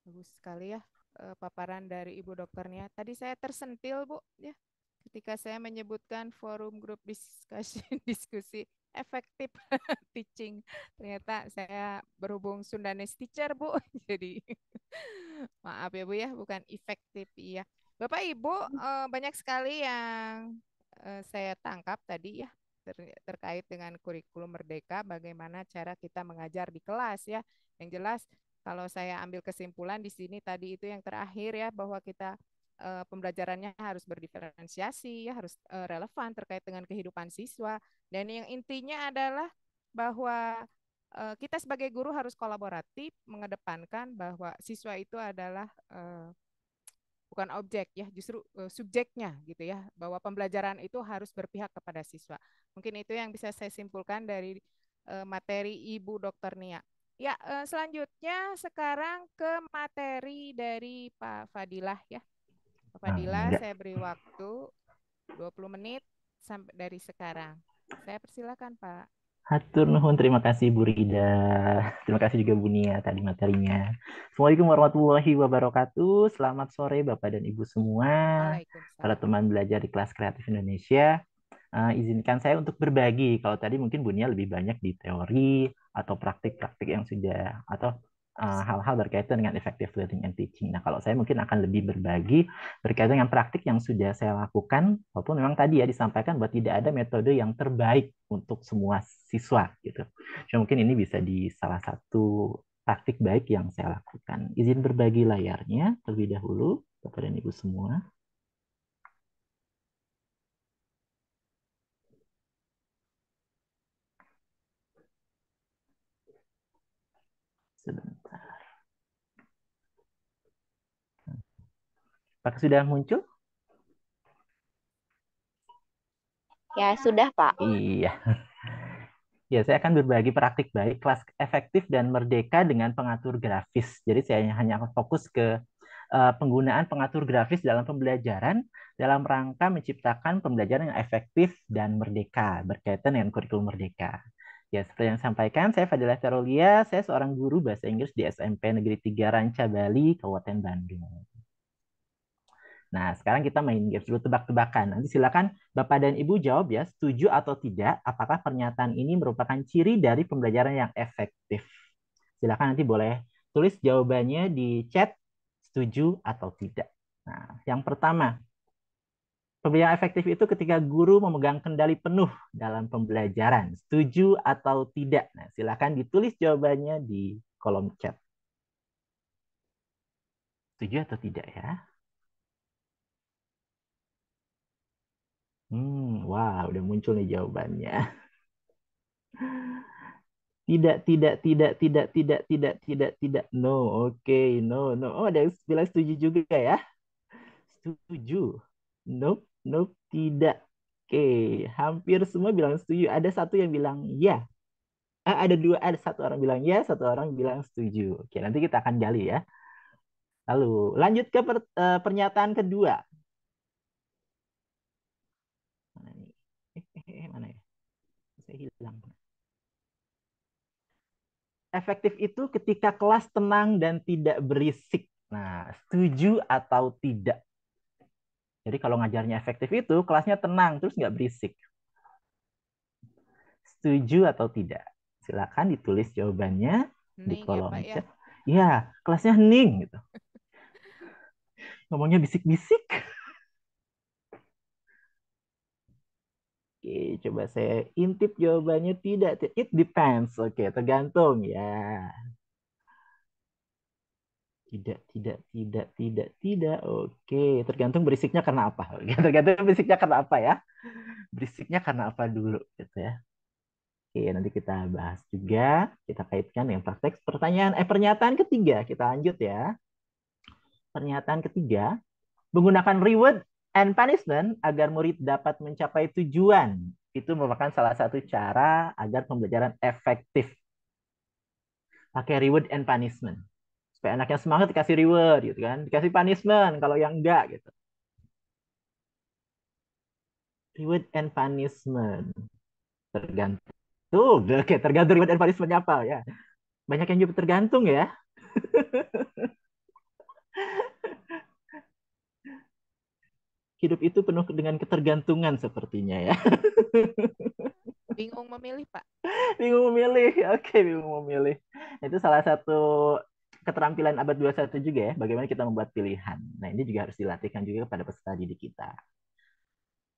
Bagus sekali ya eh, paparan dari Ibu dokternya. Tadi saya tersentil, Bu, ya ketika saya menyebutkan forum grup discussion <laughs> diskusi efektif <laughs> teaching ternyata saya berhubung Sundanese teacher Bu <laughs> jadi maaf ya Bu ya bukan efektif iya Bapak Ibu hmm. eh, banyak sekali yang eh, saya tangkap tadi ya terkait dengan kurikulum merdeka bagaimana cara kita mengajar di kelas ya yang jelas kalau saya ambil kesimpulan di sini tadi itu yang terakhir ya bahwa kita uh, pembelajarannya harus berdiferensiasi, harus uh, relevan terkait dengan kehidupan siswa. Dan yang intinya adalah bahwa uh, kita sebagai guru harus kolaboratif mengedepankan bahwa siswa itu adalah uh, bukan objek ya justru uh, subjeknya gitu ya bahwa pembelajaran itu harus berpihak kepada siswa mungkin itu yang bisa saya simpulkan dari uh, materi ibu dokter Nia ya selanjutnya sekarang ke materi dari Pak Fadilah ya Fadila, ah, Dila, saya beri waktu 20 menit sampai dari sekarang. Saya persilakan, Pak. Hatur nuhun, terima kasih Bu Rida. Terima kasih juga Bu Nia tadi materinya. Assalamualaikum warahmatullahi wabarakatuh. Selamat sore Bapak dan Ibu semua. Para teman belajar di kelas kreatif Indonesia. Uh, izinkan saya untuk berbagi. Kalau tadi mungkin Bu Nia lebih banyak di teori atau praktik-praktik yang sudah atau Eh, hal-hal berkaitan dengan effective learning and teaching. Nah, kalau saya mungkin akan lebih berbagi berkaitan dengan praktik yang sudah saya lakukan, walaupun memang tadi ya disampaikan bahwa tidak ada metode yang terbaik untuk semua siswa gitu. Cuma mungkin ini bisa di salah satu praktik baik yang saya lakukan. Izin berbagi layarnya terlebih dahulu kepada Ibu semua. Sebentar. Apakah sudah muncul? Ya, sudah, Pak. Iya. Ya, saya akan berbagi praktik baik, kelas efektif dan merdeka dengan pengatur grafis. Jadi saya hanya akan fokus ke eh, penggunaan pengatur grafis dalam pembelajaran dalam rangka menciptakan pembelajaran yang efektif dan merdeka berkaitan dengan kurikulum merdeka. Ya, seperti yang sampaikan, saya Fadila Terolia, saya seorang guru bahasa Inggris di SMP Negeri 3 Ranca Bali, Kabupaten Bandung. Nah, sekarang kita main games dulu tebak-tebakan. Nanti silakan Bapak dan Ibu jawab ya, setuju atau tidak apakah pernyataan ini merupakan ciri dari pembelajaran yang efektif. Silakan nanti boleh tulis jawabannya di chat setuju atau tidak. Nah, yang pertama, pembelajaran efektif itu ketika guru memegang kendali penuh dalam pembelajaran. Setuju atau tidak? Nah, silakan ditulis jawabannya di kolom chat. Setuju atau tidak ya? Hmm, wah, udah muncul nih jawabannya. <laughs> Tidak, tidak, tidak, tidak, tidak, tidak, tidak, tidak. No, oke, okay, no, no. Oh, ada yang bilang setuju juga ya. Setuju. Nope, nope, tidak. Oke, okay. hampir semua bilang setuju. Ada satu yang bilang ya. Ah, ada dua, ada satu orang bilang ya, satu orang bilang setuju. Oke, nanti kita akan gali ya. Lalu lanjut ke per, uh, pernyataan kedua. eh mana ya? Saya hilang. Efektif itu ketika kelas tenang dan tidak berisik. Nah, setuju atau tidak? Jadi kalau ngajarnya efektif itu kelasnya tenang terus nggak berisik. Setuju atau tidak? Silakan ditulis jawabannya hening di ya, kolom ya, Ya. ya, kelasnya hening gitu. <laughs> Ngomongnya bisik-bisik. Oke, coba saya intip jawabannya tidak. It depends. Oke, tergantung ya. Tidak, tidak, tidak, tidak, tidak. Oke, tergantung berisiknya karena apa. <laughs> Oke, tergantung berisiknya karena apa ya. Berisiknya karena apa dulu gitu ya. Oke, nanti kita bahas juga. Kita kaitkan yang praktek pertanyaan. Eh, pernyataan ketiga. Kita lanjut ya. Pernyataan ketiga. Menggunakan reward and punishment agar murid dapat mencapai tujuan. Itu merupakan salah satu cara agar pembelajaran efektif. Pakai reward and punishment. Supaya anaknya semangat dikasih reward gitu kan, dikasih punishment kalau yang enggak gitu. Reward and punishment. Tergantung. tuh Oke, tergantung reward and punishment apa ya. Banyak yang juga tergantung ya. <laughs> hidup itu penuh dengan ketergantungan sepertinya ya. <laughs> bingung memilih, Pak. Bingung memilih. Oke, bingung memilih. Itu salah satu keterampilan abad 21 juga ya, bagaimana kita membuat pilihan. Nah, ini juga harus dilatihkan juga kepada peserta didik kita.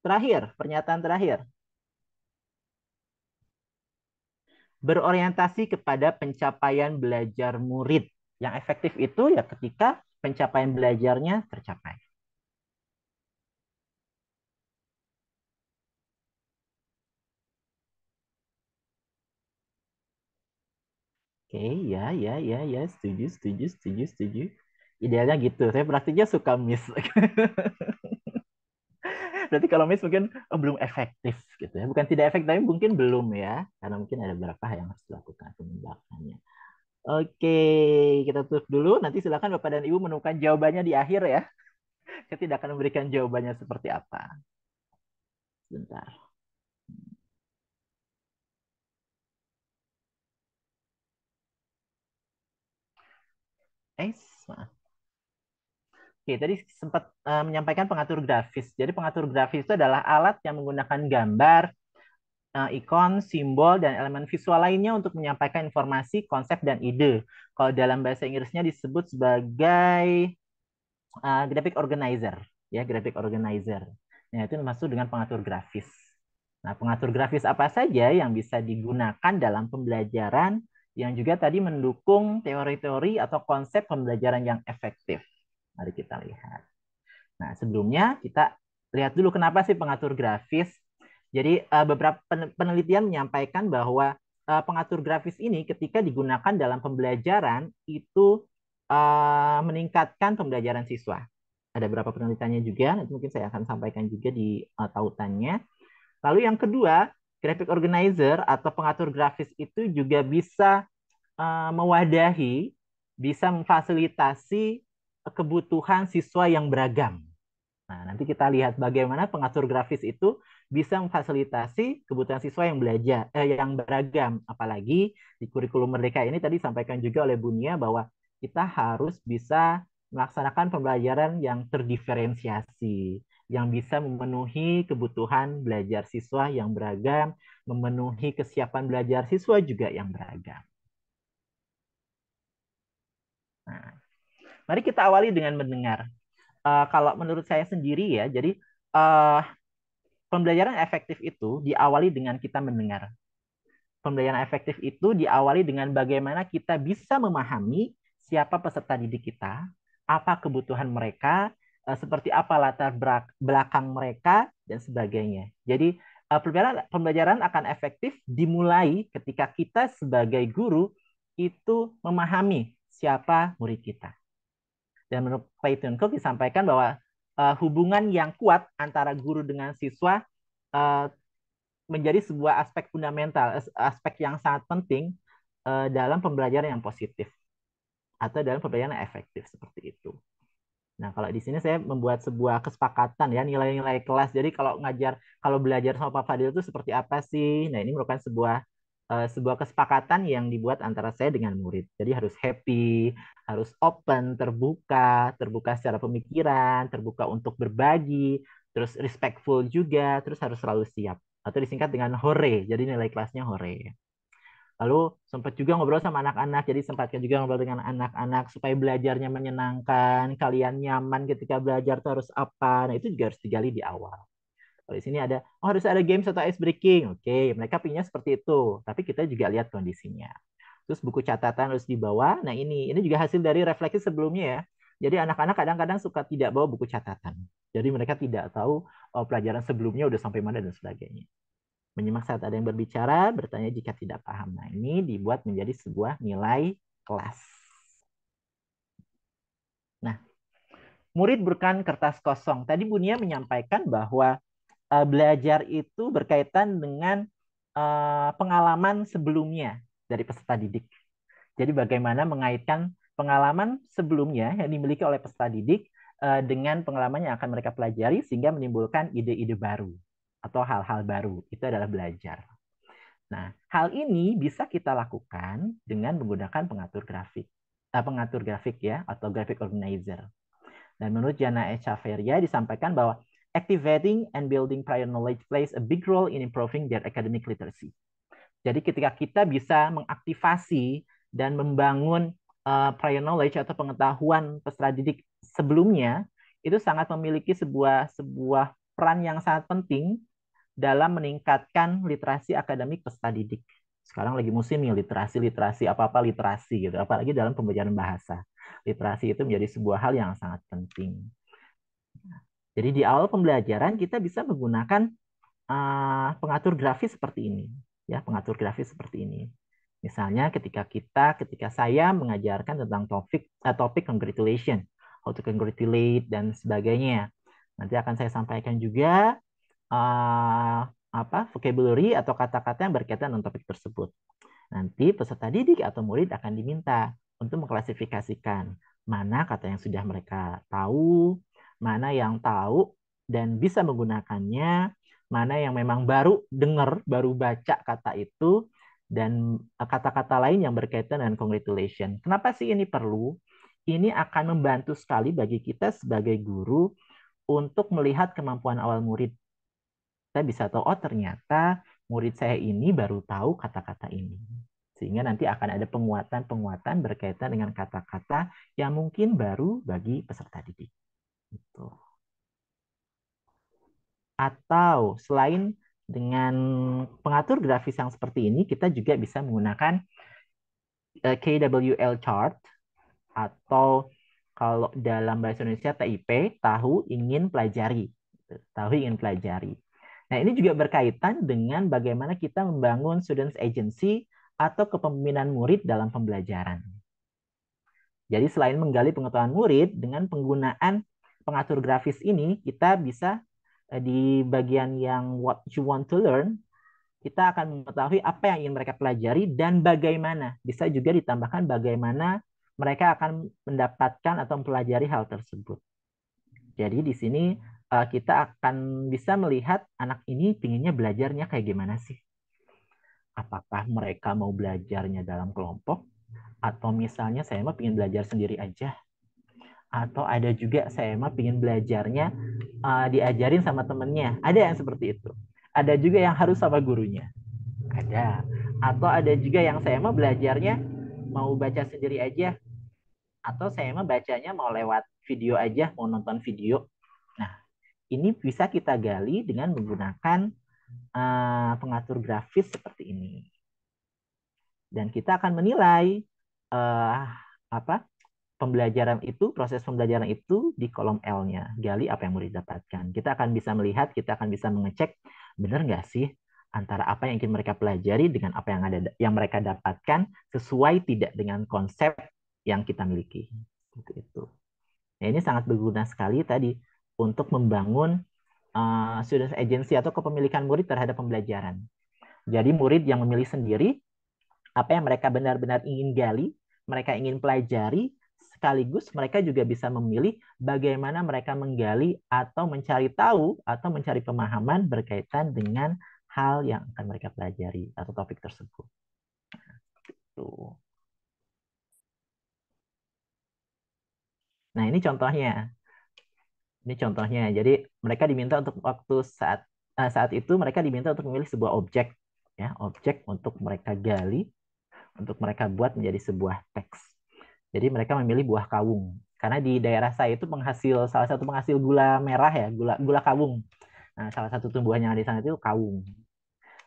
Terakhir, pernyataan terakhir. Berorientasi kepada pencapaian belajar murid. Yang efektif itu ya ketika pencapaian belajarnya tercapai. okay, ya ya ya ya setuju setuju setuju setuju idealnya gitu saya praktiknya suka miss <laughs> berarti kalau miss mungkin oh, belum efektif gitu ya bukan tidak efektif tapi mungkin belum ya karena mungkin ada beberapa yang harus dilakukan penindakannya oke kita tutup dulu nanti silakan bapak dan ibu menemukan jawabannya di akhir ya saya tidak akan memberikan jawabannya seperti apa sebentar Esma. Oke, tadi sempat uh, menyampaikan pengatur grafis. Jadi pengatur grafis itu adalah alat yang menggunakan gambar, uh, ikon, simbol, dan elemen visual lainnya untuk menyampaikan informasi, konsep, dan ide. Kalau dalam bahasa Inggrisnya disebut sebagai uh, graphic organizer. ya Graphic organizer. Nah, itu termasuk dengan pengatur grafis. Nah, pengatur grafis apa saja yang bisa digunakan dalam pembelajaran yang juga tadi mendukung teori-teori atau konsep pembelajaran yang efektif. Mari kita lihat. Nah, sebelumnya kita lihat dulu kenapa sih pengatur grafis. Jadi eh, beberapa penelitian menyampaikan bahwa eh, pengatur grafis ini ketika digunakan dalam pembelajaran itu eh, meningkatkan pembelajaran siswa. Ada beberapa penelitiannya juga, nanti mungkin saya akan sampaikan juga di tautannya. Lalu yang kedua, graphic organizer atau pengatur grafis itu juga bisa eh, mewadahi, bisa memfasilitasi kebutuhan siswa yang beragam. Nah, nanti kita lihat bagaimana pengatur grafis itu bisa memfasilitasi kebutuhan siswa yang belajar eh, yang beragam. Apalagi di kurikulum merdeka ini tadi sampaikan juga oleh Bunia bahwa kita harus bisa melaksanakan pembelajaran yang terdiferensiasi, yang bisa memenuhi kebutuhan belajar siswa yang beragam, memenuhi kesiapan belajar siswa juga yang beragam. Nah, mari kita awali dengan mendengar. Uh, kalau menurut saya sendiri ya, jadi uh, pembelajaran efektif itu diawali dengan kita mendengar. Pembelajaran efektif itu diawali dengan bagaimana kita bisa memahami siapa peserta didik kita, apa kebutuhan mereka, eh, seperti apa latar belakang mereka dan sebagainya. Jadi eh, pembelajaran pembelajaran akan efektif dimulai ketika kita sebagai guru itu memahami siapa murid kita. Dan menurut Payton Cook disampaikan bahwa eh, hubungan yang kuat antara guru dengan siswa menjadi sebuah aspek fundamental, aspek yang sangat penting dalam pembelajaran yang positif atau dalam pembelajaran yang efektif seperti itu. Nah, kalau di sini saya membuat sebuah kesepakatan ya nilai-nilai kelas. Jadi kalau ngajar, kalau belajar sama Pak Fadil itu seperti apa sih? Nah, ini merupakan sebuah uh, sebuah kesepakatan yang dibuat antara saya dengan murid. Jadi harus happy, harus open, terbuka, terbuka secara pemikiran, terbuka untuk berbagi, terus respectful juga, terus harus selalu siap atau disingkat dengan hore. Jadi nilai kelasnya hore. Lalu sempat juga ngobrol sama anak-anak, jadi sempatkan juga ngobrol dengan anak-anak supaya belajarnya menyenangkan, kalian nyaman ketika belajar terus harus apa. Nah, itu juga harus digali di awal. Kalau di sini ada, oh harus ada game atau ice breaking. Oke, mereka pinginnya seperti itu. Tapi kita juga lihat kondisinya. Terus buku catatan harus dibawa. Nah ini, ini juga hasil dari refleksi sebelumnya ya. Jadi anak-anak kadang-kadang suka tidak bawa buku catatan. Jadi mereka tidak tahu oh, pelajaran sebelumnya udah sampai mana dan sebagainya menyimak saat ada yang berbicara, bertanya jika tidak paham. Nah, ini dibuat menjadi sebuah nilai kelas. Nah, murid bukan kertas kosong. Tadi Bunia menyampaikan bahwa uh, belajar itu berkaitan dengan uh, pengalaman sebelumnya dari peserta didik. Jadi bagaimana mengaitkan pengalaman sebelumnya yang dimiliki oleh peserta didik uh, dengan pengalaman yang akan mereka pelajari sehingga menimbulkan ide-ide baru atau hal-hal baru. Itu adalah belajar. Nah, hal ini bisa kita lakukan dengan menggunakan pengatur grafik. Eh, pengatur grafik ya, atau graphic organizer. Dan menurut Jana E. disampaikan bahwa activating and building prior knowledge plays a big role in improving their academic literacy. Jadi ketika kita bisa mengaktifasi dan membangun uh, prior knowledge atau pengetahuan peserta didik sebelumnya, itu sangat memiliki sebuah sebuah peran yang sangat penting dalam meningkatkan literasi akademik peserta didik. Sekarang lagi musim nih literasi, literasi apa-apa literasi gitu, apalagi dalam pembelajaran bahasa. Literasi itu menjadi sebuah hal yang sangat penting. Jadi di awal pembelajaran kita bisa menggunakan uh, pengatur grafis seperti ini, ya pengatur grafis seperti ini. Misalnya ketika kita, ketika saya mengajarkan tentang topik uh, topik congratulation, how to congratulate dan sebagainya. Nanti akan saya sampaikan juga uh, apa vocabulary atau kata-kata yang berkaitan dengan topik tersebut. Nanti peserta didik atau murid akan diminta untuk mengklasifikasikan mana kata yang sudah mereka tahu, mana yang tahu dan bisa menggunakannya, mana yang memang baru dengar, baru baca kata itu, dan eh, kata-kata lain yang berkaitan dengan congratulation. Kenapa sih ini perlu? Ini akan membantu sekali bagi kita sebagai guru untuk melihat kemampuan awal murid kita bisa tahu oh ternyata murid saya ini baru tahu kata-kata ini. Sehingga nanti akan ada penguatan-penguatan berkaitan dengan kata-kata yang mungkin baru bagi peserta didik. itu Atau selain dengan pengatur grafis yang seperti ini, kita juga bisa menggunakan eh, KWL chart atau kalau dalam bahasa Indonesia TIP, tahu ingin pelajari. Tahu ingin pelajari. Nah, ini juga berkaitan dengan bagaimana kita membangun students agency atau kepemimpinan murid dalam pembelajaran. Jadi selain menggali pengetahuan murid dengan penggunaan pengatur grafis ini, kita bisa eh, di bagian yang what you want to learn, kita akan mengetahui apa yang ingin mereka pelajari dan bagaimana. Bisa juga ditambahkan bagaimana mereka akan mendapatkan atau mempelajari hal tersebut. Jadi di sini uh, kita akan bisa melihat anak ini pinginnya belajarnya kayak gimana sih. Apakah mereka mau belajarnya dalam kelompok? Atau misalnya saya mah pingin belajar sendiri aja. Atau ada juga saya mah pingin belajarnya uh, diajarin sama temennya. Ada yang seperti itu. Ada juga yang harus sama gurunya. Ada. Atau ada juga yang saya mah belajarnya mau baca sendiri aja. Atau saya mah bacanya mau lewat video aja, mau nonton video ini bisa kita gali dengan menggunakan uh, pengatur grafis seperti ini. Dan kita akan menilai uh, apa pembelajaran itu, proses pembelajaran itu di kolom L-nya. Gali apa yang mau didapatkan. Kita akan bisa melihat, kita akan bisa mengecek benar nggak sih antara apa yang ingin mereka pelajari dengan apa yang ada yang mereka dapatkan sesuai tidak dengan konsep yang kita miliki. itu. Nah, ini sangat berguna sekali tadi untuk membangun uh, student agency atau kepemilikan murid terhadap pembelajaran. Jadi murid yang memilih sendiri apa yang mereka benar-benar ingin gali, mereka ingin pelajari, sekaligus mereka juga bisa memilih bagaimana mereka menggali atau mencari tahu atau mencari pemahaman berkaitan dengan hal yang akan mereka pelajari atau topik tersebut. Nah, ini contohnya. Ini contohnya. Jadi mereka diminta untuk waktu saat uh, saat itu mereka diminta untuk memilih sebuah objek ya, objek untuk mereka gali, untuk mereka buat menjadi sebuah teks. Jadi mereka memilih buah kawung karena di daerah saya itu penghasil salah satu penghasil gula merah ya, gula gula kawung. Nah, salah satu tumbuhan yang ada di sana itu kawung.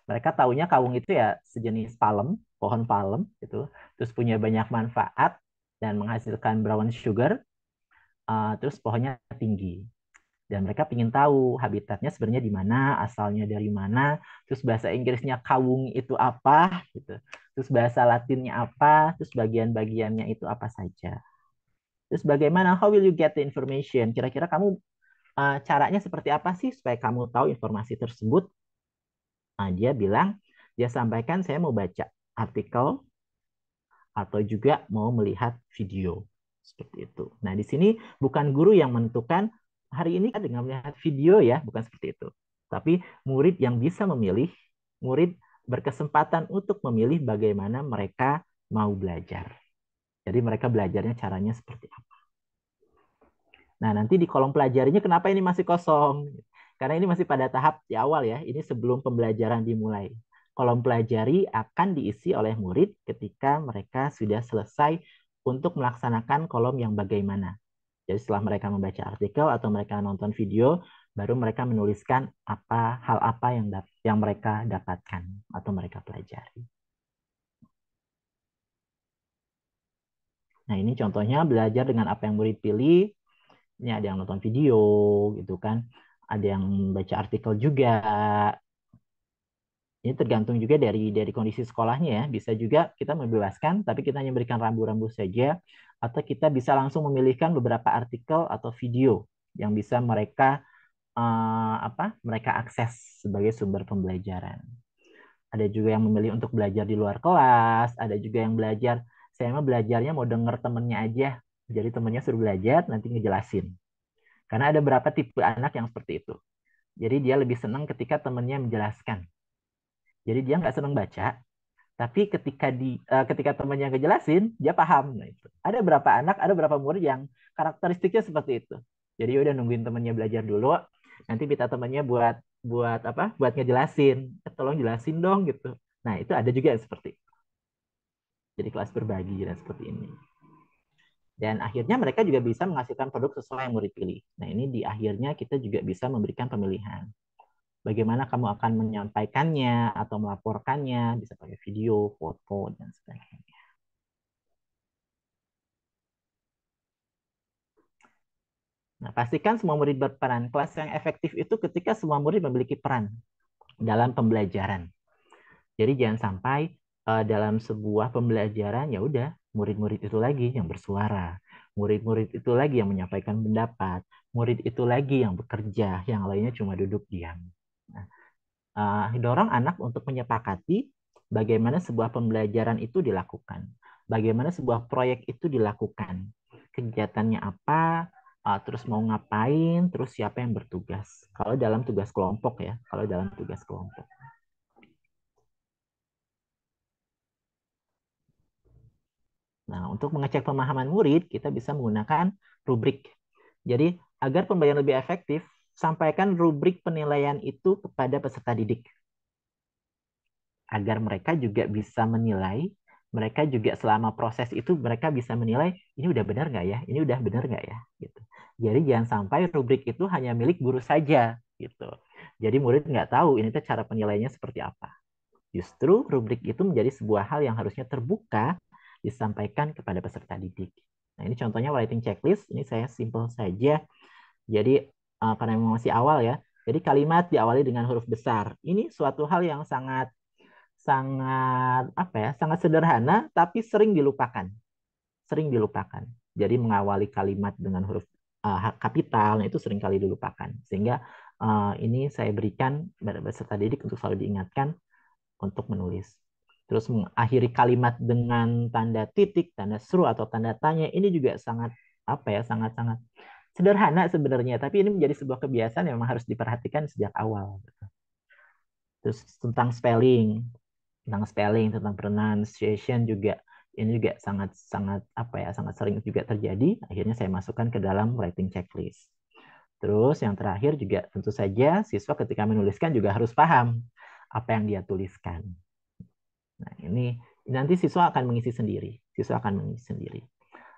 Mereka tahunya kawung itu ya sejenis palem, pohon palem itu terus punya banyak manfaat dan menghasilkan brown sugar uh, terus pohonnya tinggi dan mereka ingin tahu habitatnya sebenarnya di mana, asalnya dari mana, terus bahasa Inggrisnya kawung itu apa, gitu. terus bahasa Latinnya apa, terus bagian-bagiannya itu apa saja. Terus bagaimana, how will you get the information? Kira-kira kamu uh, caranya seperti apa sih supaya kamu tahu informasi tersebut? Nah, dia bilang, dia sampaikan saya mau baca artikel atau juga mau melihat video. Seperti itu. Nah, di sini bukan guru yang menentukan hari ini dengan melihat video ya, bukan seperti itu. Tapi murid yang bisa memilih, murid berkesempatan untuk memilih bagaimana mereka mau belajar. Jadi mereka belajarnya caranya seperti apa. Nah, nanti di kolom pelajarinya kenapa ini masih kosong? Karena ini masih pada tahap di awal ya, ini sebelum pembelajaran dimulai. Kolom pelajari akan diisi oleh murid ketika mereka sudah selesai untuk melaksanakan kolom yang bagaimana. Jadi setelah mereka membaca artikel atau mereka nonton video, baru mereka menuliskan apa hal apa yang yang mereka dapatkan atau mereka pelajari. Nah, ini contohnya belajar dengan apa yang murid pilih. Ini ada yang nonton video gitu kan, ada yang baca artikel juga ini tergantung juga dari dari kondisi sekolahnya ya. Bisa juga kita membebaskan, tapi kita hanya berikan rambu-rambu saja, atau kita bisa langsung memilihkan beberapa artikel atau video yang bisa mereka uh, apa mereka akses sebagai sumber pembelajaran. Ada juga yang memilih untuk belajar di luar kelas, ada juga yang belajar saya mah belajarnya mau denger temennya aja, jadi temennya suruh belajar nanti ngejelasin. Karena ada beberapa tipe anak yang seperti itu. Jadi dia lebih senang ketika temennya menjelaskan jadi dia nggak senang baca, tapi ketika di uh, ketika temannya ngejelasin dia paham nah itu ada berapa anak ada berapa murid yang karakteristiknya seperti itu jadi ya udah nungguin temannya belajar dulu nanti minta temannya buat buat apa buat ngejelasin eh, tolong jelasin dong gitu nah itu ada juga yang seperti itu. jadi kelas berbagi dan seperti ini dan akhirnya mereka juga bisa menghasilkan produk sesuai yang murid pilih nah ini di akhirnya kita juga bisa memberikan pemilihan bagaimana kamu akan menyampaikannya atau melaporkannya, bisa pakai video, foto, dan sebagainya. Nah, pastikan semua murid berperan. Kelas yang efektif itu ketika semua murid memiliki peran dalam pembelajaran. Jadi jangan sampai uh, dalam sebuah pembelajaran ya udah murid-murid itu lagi yang bersuara, murid-murid itu lagi yang menyampaikan pendapat, murid itu lagi yang bekerja, yang lainnya cuma duduk diam uh, eh, dorong anak untuk menyepakati bagaimana sebuah pembelajaran itu dilakukan, bagaimana sebuah proyek itu dilakukan, kegiatannya apa, uh, terus mau ngapain, terus siapa yang bertugas. Kalau dalam tugas kelompok ya, kalau dalam tugas kelompok. Nah, untuk mengecek pemahaman murid, kita bisa menggunakan rubrik. Jadi, agar pembelajaran lebih efektif, sampaikan rubrik penilaian itu kepada peserta didik. Agar mereka juga bisa menilai, mereka juga selama proses itu mereka bisa menilai, ini udah benar nggak ya, ini udah benar nggak ya. Gitu. Jadi jangan sampai rubrik itu hanya milik guru saja. gitu. Jadi murid nggak tahu ini tuh cara penilaiannya seperti apa. Justru rubrik itu menjadi sebuah hal yang harusnya terbuka disampaikan kepada peserta didik. Nah ini contohnya writing checklist, ini saya simple saja. Jadi uh, karena memang masih awal ya. Jadi kalimat diawali dengan huruf besar. Ini suatu hal yang sangat sangat apa ya, sangat sederhana tapi sering dilupakan. Sering dilupakan. Jadi mengawali kalimat dengan huruf uh, kapital nah itu sering kali dilupakan. Sehingga uh, ini saya berikan beserta didik untuk selalu diingatkan untuk menulis. Terus mengakhiri kalimat dengan tanda titik, tanda seru atau tanda tanya ini juga sangat apa ya, sangat-sangat Sederhana sebenarnya, tapi ini menjadi sebuah kebiasaan yang memang harus diperhatikan sejak awal. Gitu. Terus tentang spelling, tentang spelling, tentang pronunciation juga ini juga sangat sangat apa ya sangat sering juga terjadi akhirnya saya masukkan ke dalam writing checklist terus yang terakhir juga tentu saja siswa ketika menuliskan juga harus paham apa yang dia tuliskan nah ini nanti siswa akan mengisi sendiri siswa akan mengisi sendiri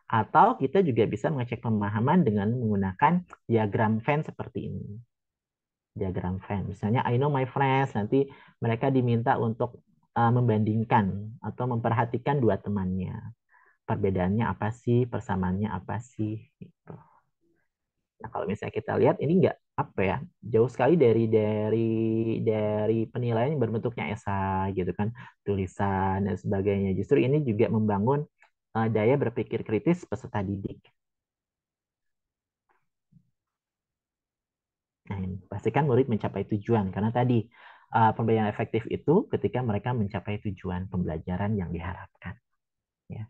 atau kita juga bisa mengecek pemahaman dengan menggunakan diagram Venn seperti ini. Diagram Venn. Misalnya I know my friends, nanti mereka diminta untuk uh, membandingkan atau memperhatikan dua temannya. Perbedaannya apa sih, persamaannya apa sih gitu. Nah, kalau misalnya kita lihat ini nggak apa ya jauh sekali dari dari dari penilaian yang berbentuknya esai gitu kan tulisan dan sebagainya justru ini juga membangun Eh, daya berpikir kritis peserta didik. Nah, pastikan murid mencapai tujuan karena tadi uh, eh, pembelajaran efektif itu ketika mereka mencapai tujuan pembelajaran yang diharapkan. Ya.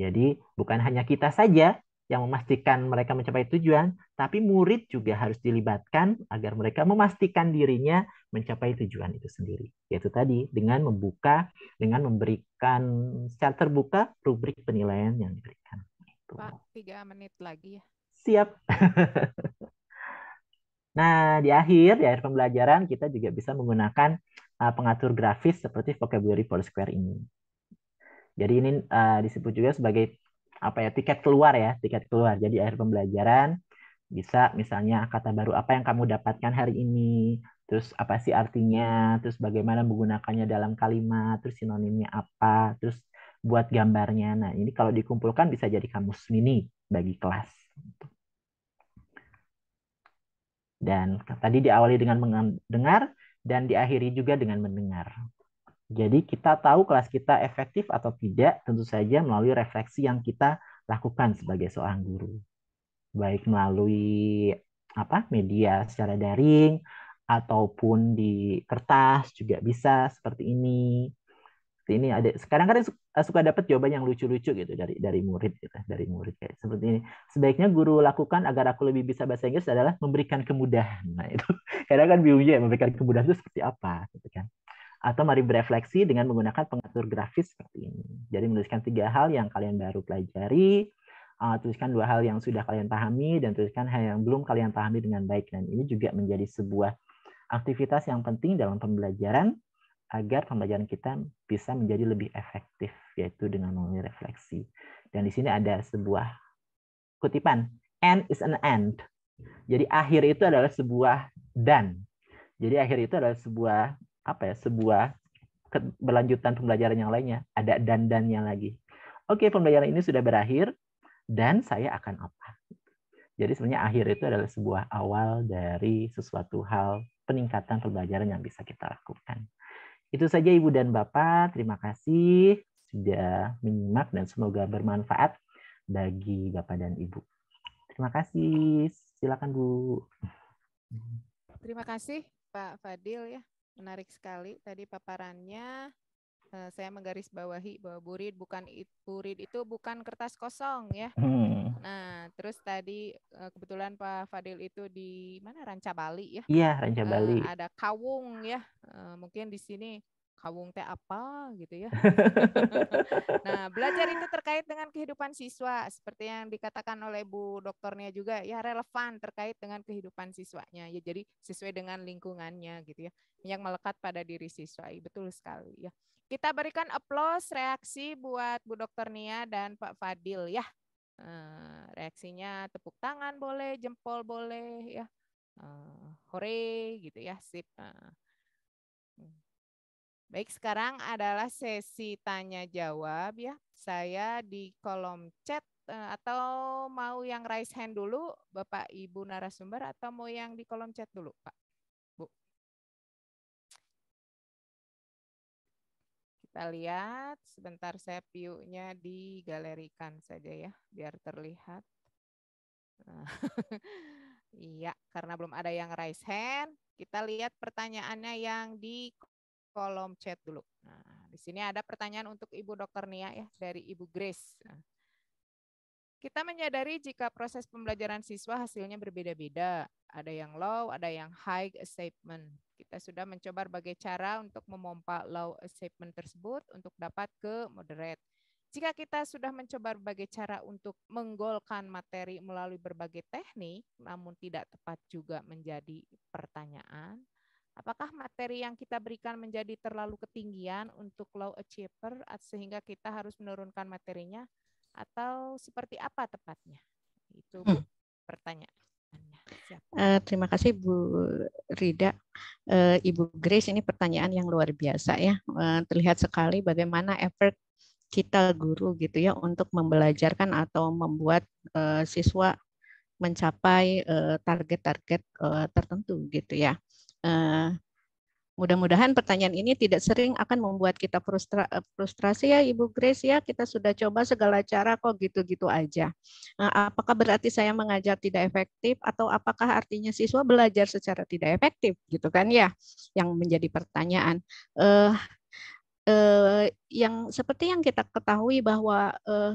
Jadi bukan hanya kita saja yang memastikan mereka mencapai tujuan, tapi murid juga harus dilibatkan agar mereka memastikan dirinya mencapai tujuan itu sendiri. Yaitu tadi dengan membuka, dengan memberikan secara terbuka rubrik penilaian yang diberikan. Pak, gitu. tiga menit lagi ya. Siap. <laughs> nah, di akhir, di akhir pembelajaran kita juga bisa menggunakan uh, pengatur grafis seperti vocabulary for square ini. Jadi ini uh, disebut juga sebagai apa ya tiket keluar ya tiket keluar jadi akhir pembelajaran bisa misalnya kata baru apa yang kamu dapatkan hari ini terus apa sih artinya terus bagaimana menggunakannya dalam kalimat terus sinonimnya apa terus buat gambarnya nah ini kalau dikumpulkan bisa jadi kamus mini bagi kelas dan tadi diawali dengan mendengar dan diakhiri juga dengan mendengar jadi kita tahu kelas kita efektif atau tidak tentu saja melalui refleksi yang kita lakukan sebagai seorang guru. Baik melalui apa media secara daring ataupun di kertas juga bisa seperti ini. Seperti ini ada sekarang kan suka dapat jawaban yang lucu-lucu gitu dari dari murid gitu, dari murid kayak seperti ini. Sebaiknya guru lakukan agar aku lebih bisa bahasa Inggris adalah memberikan kemudahan. Nah, itu <laughs> kadang kan bingung ya, memberikan kemudahan itu seperti apa gitu kan. Atau mari berefleksi dengan menggunakan pengatur grafis seperti ini. Jadi menuliskan tiga hal yang kalian baru pelajari, uh, tuliskan dua hal yang sudah kalian pahami, dan tuliskan hal yang belum kalian pahami dengan baik. Dan ini juga menjadi sebuah aktivitas yang penting dalam pembelajaran agar pembelajaran kita bisa menjadi lebih efektif, yaitu dengan melalui refleksi. Dan di sini ada sebuah kutipan, end is an end. Jadi akhir itu adalah sebuah dan. Jadi akhir itu adalah sebuah apa ya sebuah berlanjutan pembelajaran yang lainnya ada dandannya lagi oke pembelajaran ini sudah berakhir dan saya akan apa jadi sebenarnya akhir itu adalah sebuah awal dari sesuatu hal peningkatan pembelajaran yang bisa kita lakukan itu saja ibu dan bapak terima kasih sudah menyimak dan semoga bermanfaat bagi bapak dan ibu terima kasih silakan bu terima kasih pak Fadil ya menarik sekali tadi paparannya. Uh, saya menggarisbawahi bahwa burid bukan burid itu bukan kertas kosong ya. Hmm. Nah, terus tadi uh, kebetulan Pak Fadil itu di mana Ranca Bali ya? Iya, Ranca nah, Bali. Uh, ada Kawung ya. Eh, mungkin di sini kawung teh apa gitu ya. <laughs> nah, belajar itu terkait dengan kehidupan siswa seperti yang dikatakan oleh Bu dokternya juga ya relevan terkait dengan kehidupan siswanya ya jadi sesuai dengan lingkungannya gitu ya yang melekat pada diri siswa iya, betul sekali ya. Kita berikan aplaus reaksi buat Bu Dokter Nia dan Pak Fadil ya. Uh, reaksinya tepuk tangan boleh, jempol boleh ya. Uh, hore gitu ya, sip. Uh, Baik, sekarang adalah sesi tanya jawab ya. Saya di kolom chat eh, atau mau yang raise hand dulu Bapak Ibu narasumber atau mau yang di kolom chat dulu, Pak? Bu. Kita lihat sebentar saya view-nya digalerikan saja ya biar terlihat. <laughs> iya, karena belum ada yang raise hand, kita lihat pertanyaannya yang di kolom chat dulu. Nah, di sini ada pertanyaan untuk Ibu dokter Nia ya dari Ibu Grace. Nah, kita menyadari jika proses pembelajaran siswa hasilnya berbeda-beda. Ada yang low, ada yang high assessment. Kita sudah mencoba berbagai cara untuk memompa low assessment tersebut untuk dapat ke moderate. Jika kita sudah mencoba berbagai cara untuk menggolkan materi melalui berbagai teknik, namun tidak tepat juga menjadi pertanyaan, Apakah materi yang kita berikan menjadi terlalu ketinggian untuk low achiever sehingga kita harus menurunkan materinya atau seperti apa tepatnya? Itu Bu, hmm. pertanyaan. Uh, eh, terima kasih Bu Rida. Uh, Ibu Grace ini pertanyaan yang luar biasa ya. Uh, terlihat sekali bagaimana effort kita guru gitu ya untuk membelajarkan atau membuat uh, siswa mencapai target-target uh, uh, tertentu gitu ya. Eh, mudah-mudahan pertanyaan ini tidak sering akan membuat kita frustra eh, frustrasi ya Ibu Grace ya kita sudah coba segala cara kok gitu-gitu aja. Nah, apakah berarti saya mengajar tidak efektif atau apakah artinya siswa belajar secara tidak efektif gitu kan ya yang menjadi pertanyaan. uh, uh, yang seperti yang kita ketahui bahwa uh,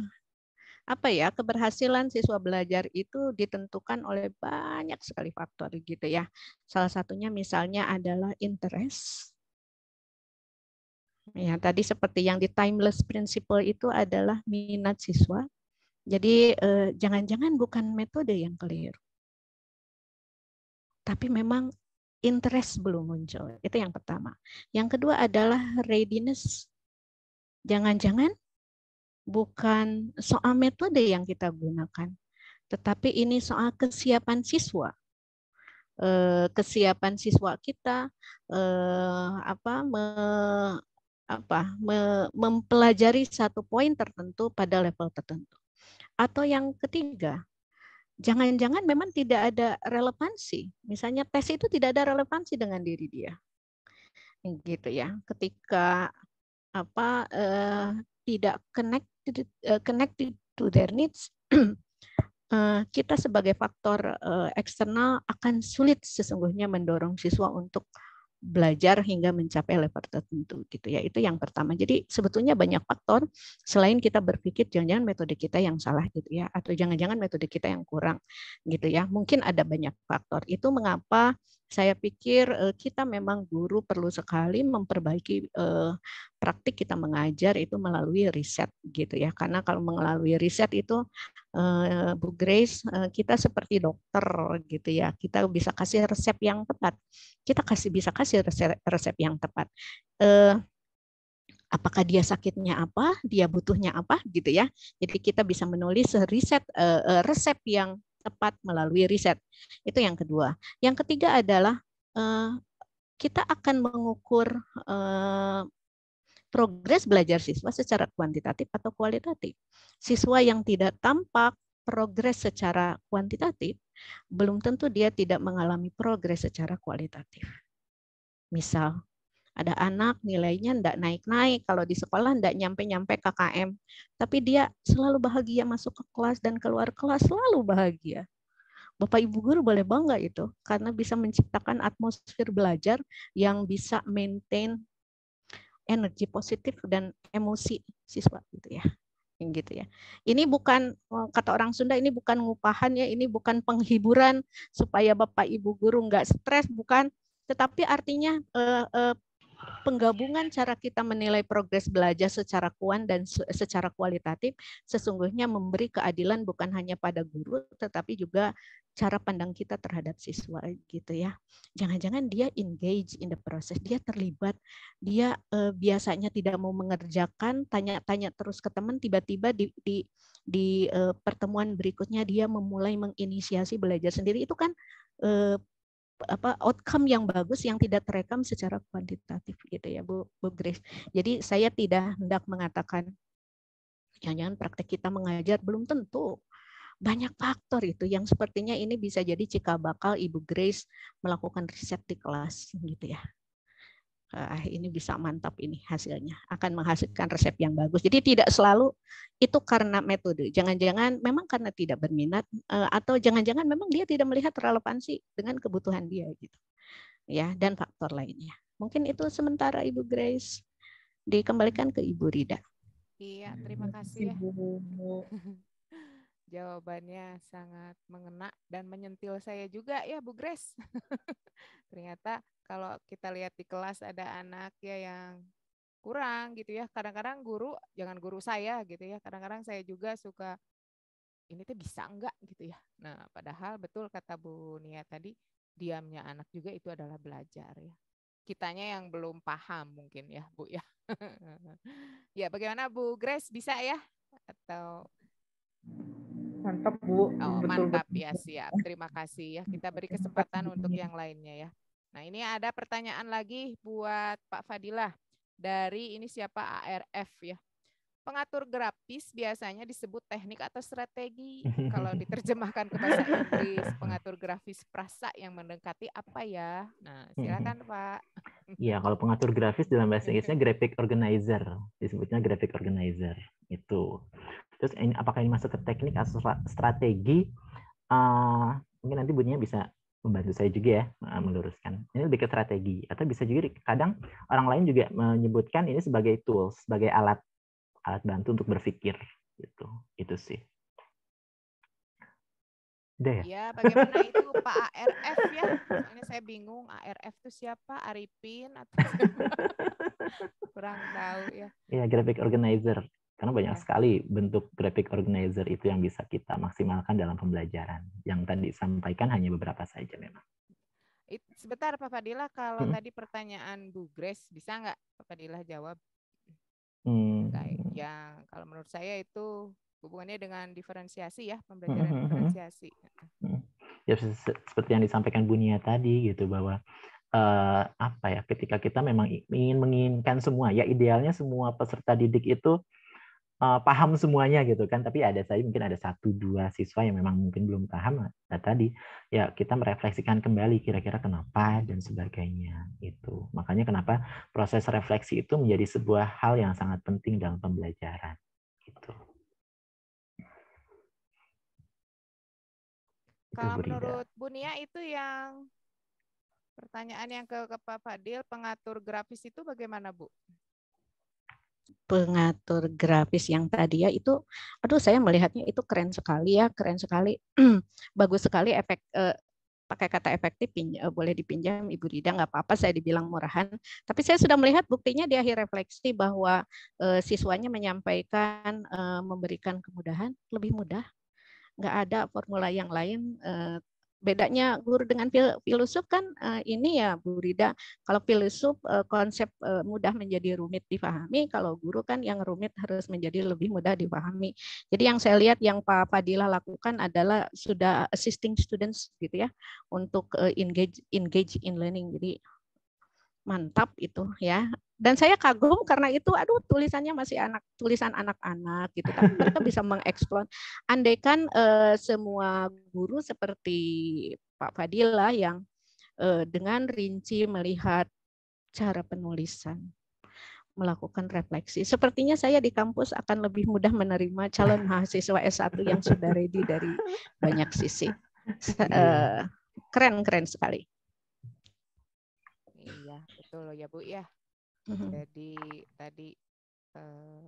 apa ya keberhasilan siswa belajar itu ditentukan oleh banyak sekali faktor gitu ya. Salah satunya misalnya adalah interest. Ya, tadi seperti yang di timeless principle itu adalah minat siswa. Jadi eh, jangan-jangan eh, bukan metode yang keliru. Tapi memang interest belum muncul. Itu yang pertama. Yang kedua adalah readiness. Jangan-jangan bukan soal metode yang kita gunakan, tetapi ini soal kesiapan siswa. Eh, kesiapan siswa kita eh, apa me, apa me, mempelajari satu poin tertentu pada level tertentu. Atau yang ketiga, jangan-jangan memang tidak ada relevansi. Misalnya tes itu tidak ada relevansi dengan diri dia. Gitu ya. Ketika apa eh, tidak connected uh, connected to their needs uh, <clears throat> kita sebagai faktor uh, eksternal akan sulit sesungguhnya mendorong siswa untuk belajar hingga mencapai level tertentu gitu ya itu yang pertama jadi sebetulnya banyak faktor selain kita berpikir jangan-jangan metode kita yang salah gitu ya atau jangan-jangan metode kita yang kurang gitu ya mungkin ada banyak faktor itu mengapa saya pikir eh, kita memang guru perlu sekali memperbaiki eh, praktik kita mengajar itu melalui riset gitu ya. Karena kalau melalui riset itu eh, Bu Grace kita seperti dokter gitu ya. Kita bisa kasih resep yang tepat. Kita kasih bisa kasih resep, resep yang tepat. apakah dia sakitnya apa, dia butuhnya apa gitu ya. Jadi kita bisa menulis riset resep yang tepat melalui riset. Itu yang kedua. Yang ketiga adalah eh, kita akan mengukur eh, progres belajar siswa secara kuantitatif atau kualitatif. Siswa yang tidak tampak progres secara kuantitatif, belum tentu dia tidak mengalami progres secara kualitatif. Misal, ada anak nilainya ndak naik-naik, kalau di sekolah ndak nyampe-nyampe KKM. Tapi dia selalu bahagia masuk ke kelas dan keluar kelas selalu bahagia. Bapak Ibu guru boleh bangga itu karena bisa menciptakan atmosfer belajar yang bisa maintain energi positif dan emosi siswa gitu ya gitu ya. Ini bukan oh, kata orang Sunda ini bukan ngupahan ya, ini bukan penghiburan supaya Bapak Ibu guru nggak stres bukan, tetapi artinya eh, eh, penggabungan cara kita menilai progres belajar secara kuan dan secara kualitatif sesungguhnya memberi keadilan bukan hanya pada guru tetapi juga cara pandang kita terhadap siswa gitu ya. Jangan-jangan dia engage in the process, dia terlibat, dia eh, biasanya tidak mau mengerjakan, tanya-tanya terus ke teman, tiba-tiba di, di, di eh, pertemuan berikutnya dia memulai menginisiasi belajar sendiri. Itu kan eh, apa outcome yang bagus yang tidak terekam secara kuantitatif gitu ya Bu, Bu Grace. Jadi saya tidak hendak mengatakan jangan-jangan praktek kita mengajar belum tentu banyak faktor itu yang sepertinya ini bisa jadi cikal bakal Ibu Grace melakukan riset di kelas gitu ya. Eh, ah ini bisa mantap ini hasilnya akan menghasilkan resep yang bagus jadi tidak selalu itu karena metode jangan-jangan memang karena tidak berminat eh, atau jangan-jangan memang dia tidak melihat relevansi dengan kebutuhan dia gitu ya dan faktor lainnya mungkin itu sementara Ibu Grace dikembalikan ke Ibu Rida iya terima kasih ya. ibu. Jawabannya sangat mengena dan menyentil saya juga ya Bu Grace. <laughs> Ternyata kalau kita lihat di kelas ada anak ya yang kurang gitu ya. Kadang-kadang guru, jangan guru saya gitu ya. Kadang-kadang saya juga suka ini tuh bisa enggak gitu ya. Nah, padahal betul kata Bu Nia tadi, diamnya anak juga itu adalah belajar ya kitanya yang belum paham mungkin ya Bu ya. <laughs> ya bagaimana Bu Grace bisa ya atau Mantap Bu. Oh, betul, mantap betul. ya siap. Terima kasih ya. Kita beri kesempatan untuk iya. yang lainnya ya. Nah ini ada pertanyaan lagi buat Pak Fadilah dari ini siapa ARF ya. Pengatur grafis biasanya disebut teknik atau strategi. Kalau <laughs> diterjemahkan ke bahasa Inggris, pengatur grafis prasak yang mendekati apa ya? Nah, silakan hmm. Pak. Iya, kalau pengatur grafis dalam bahasa Inggrisnya graphic organizer, disebutnya graphic organizer. Itu. Terus ini, apakah ini masuk ke teknik atau strategi? Uh, mungkin nanti bunyinya bisa membantu saya juga ya ah, meluruskan. Ini lebih ke strategi atau bisa juga kadang orang lain juga menyebutkan ini sebagai tools, sebagai alat alat bantu untuk berpikir gitu. Itu sih. ya? Iya, bagaimana itu Pak ARF ya? ini saya bingung ARF itu siapa? Arifin atau <laughs> kurang tahu ya. Iya, graphic organizer. Karena banyak iya. sekali bentuk graphic organizer itu yang bisa kita maksimalkan dalam pembelajaran. Yang tadi disampaikan hanya beberapa saja memang. It, sebentar Pak Fadila, kalau hmm. tadi pertanyaan Bu Grace, bisa nggak Pak Fadila jawab? Hmm. Yang kalau menurut saya itu hubungannya dengan diferensiasi ya, pembelajaran hmm. diferensiasi. Hmm. Ya seperti yang disampaikan Bu Nia tadi gitu bahwa Uh, apa ya ketika kita memang ingin menginginkan semua ya idealnya semua peserta didik itu uh, paham semuanya gitu kan tapi ada saya mungkin ada satu dua siswa yang memang mungkin belum paham eh, nah, tadi ya kita merefleksikan kembali kira-kira kenapa dan sebagainya itu makanya kenapa proses refleksi itu menjadi sebuah hal yang sangat penting dalam pembelajaran gitu kalau menurut Bu Nia itu yang pertanyaan yang ke, ke Pak Fadil pengatur grafis itu bagaimana Bu pengatur grafis yang tadi ya itu aduh saya melihatnya itu keren sekali ya keren sekali <clears throat> bagus sekali efek eh, pakai kata efektif eh, boleh dipinjam Ibu Rida nggak apa-apa saya dibilang murahan tapi saya sudah melihat buktinya di akhir refleksi bahwa eh, siswanya menyampaikan eh, memberikan kemudahan lebih mudah nggak ada formula yang lain eh, bedanya guru dengan fil filosof kan uh, ini ya Bu Rida kalau filosof uh, eh, konsep uh, mudah menjadi rumit dipahami kalau guru kan yang rumit harus menjadi lebih mudah dipahami jadi yang saya lihat yang Pak Fadila lakukan adalah sudah assisting students gitu ya untuk uh, engage engage in learning jadi mantap itu ya dan saya kagum karena itu aduh tulisannya masih anak tulisan anak-anak gitu tapi mereka bisa mengeksplor andaikan uh, eh, semua guru seperti Pak Fadila yang uh, dengan rinci melihat cara penulisan melakukan refleksi. Sepertinya saya di kampus akan lebih mudah menerima calon mahasiswa S1 yang sudah ready dari banyak sisi. Iya. Eh, keren-keren sekali. Iya, betul ya Bu ya hmm Jadi tadi uh, eh,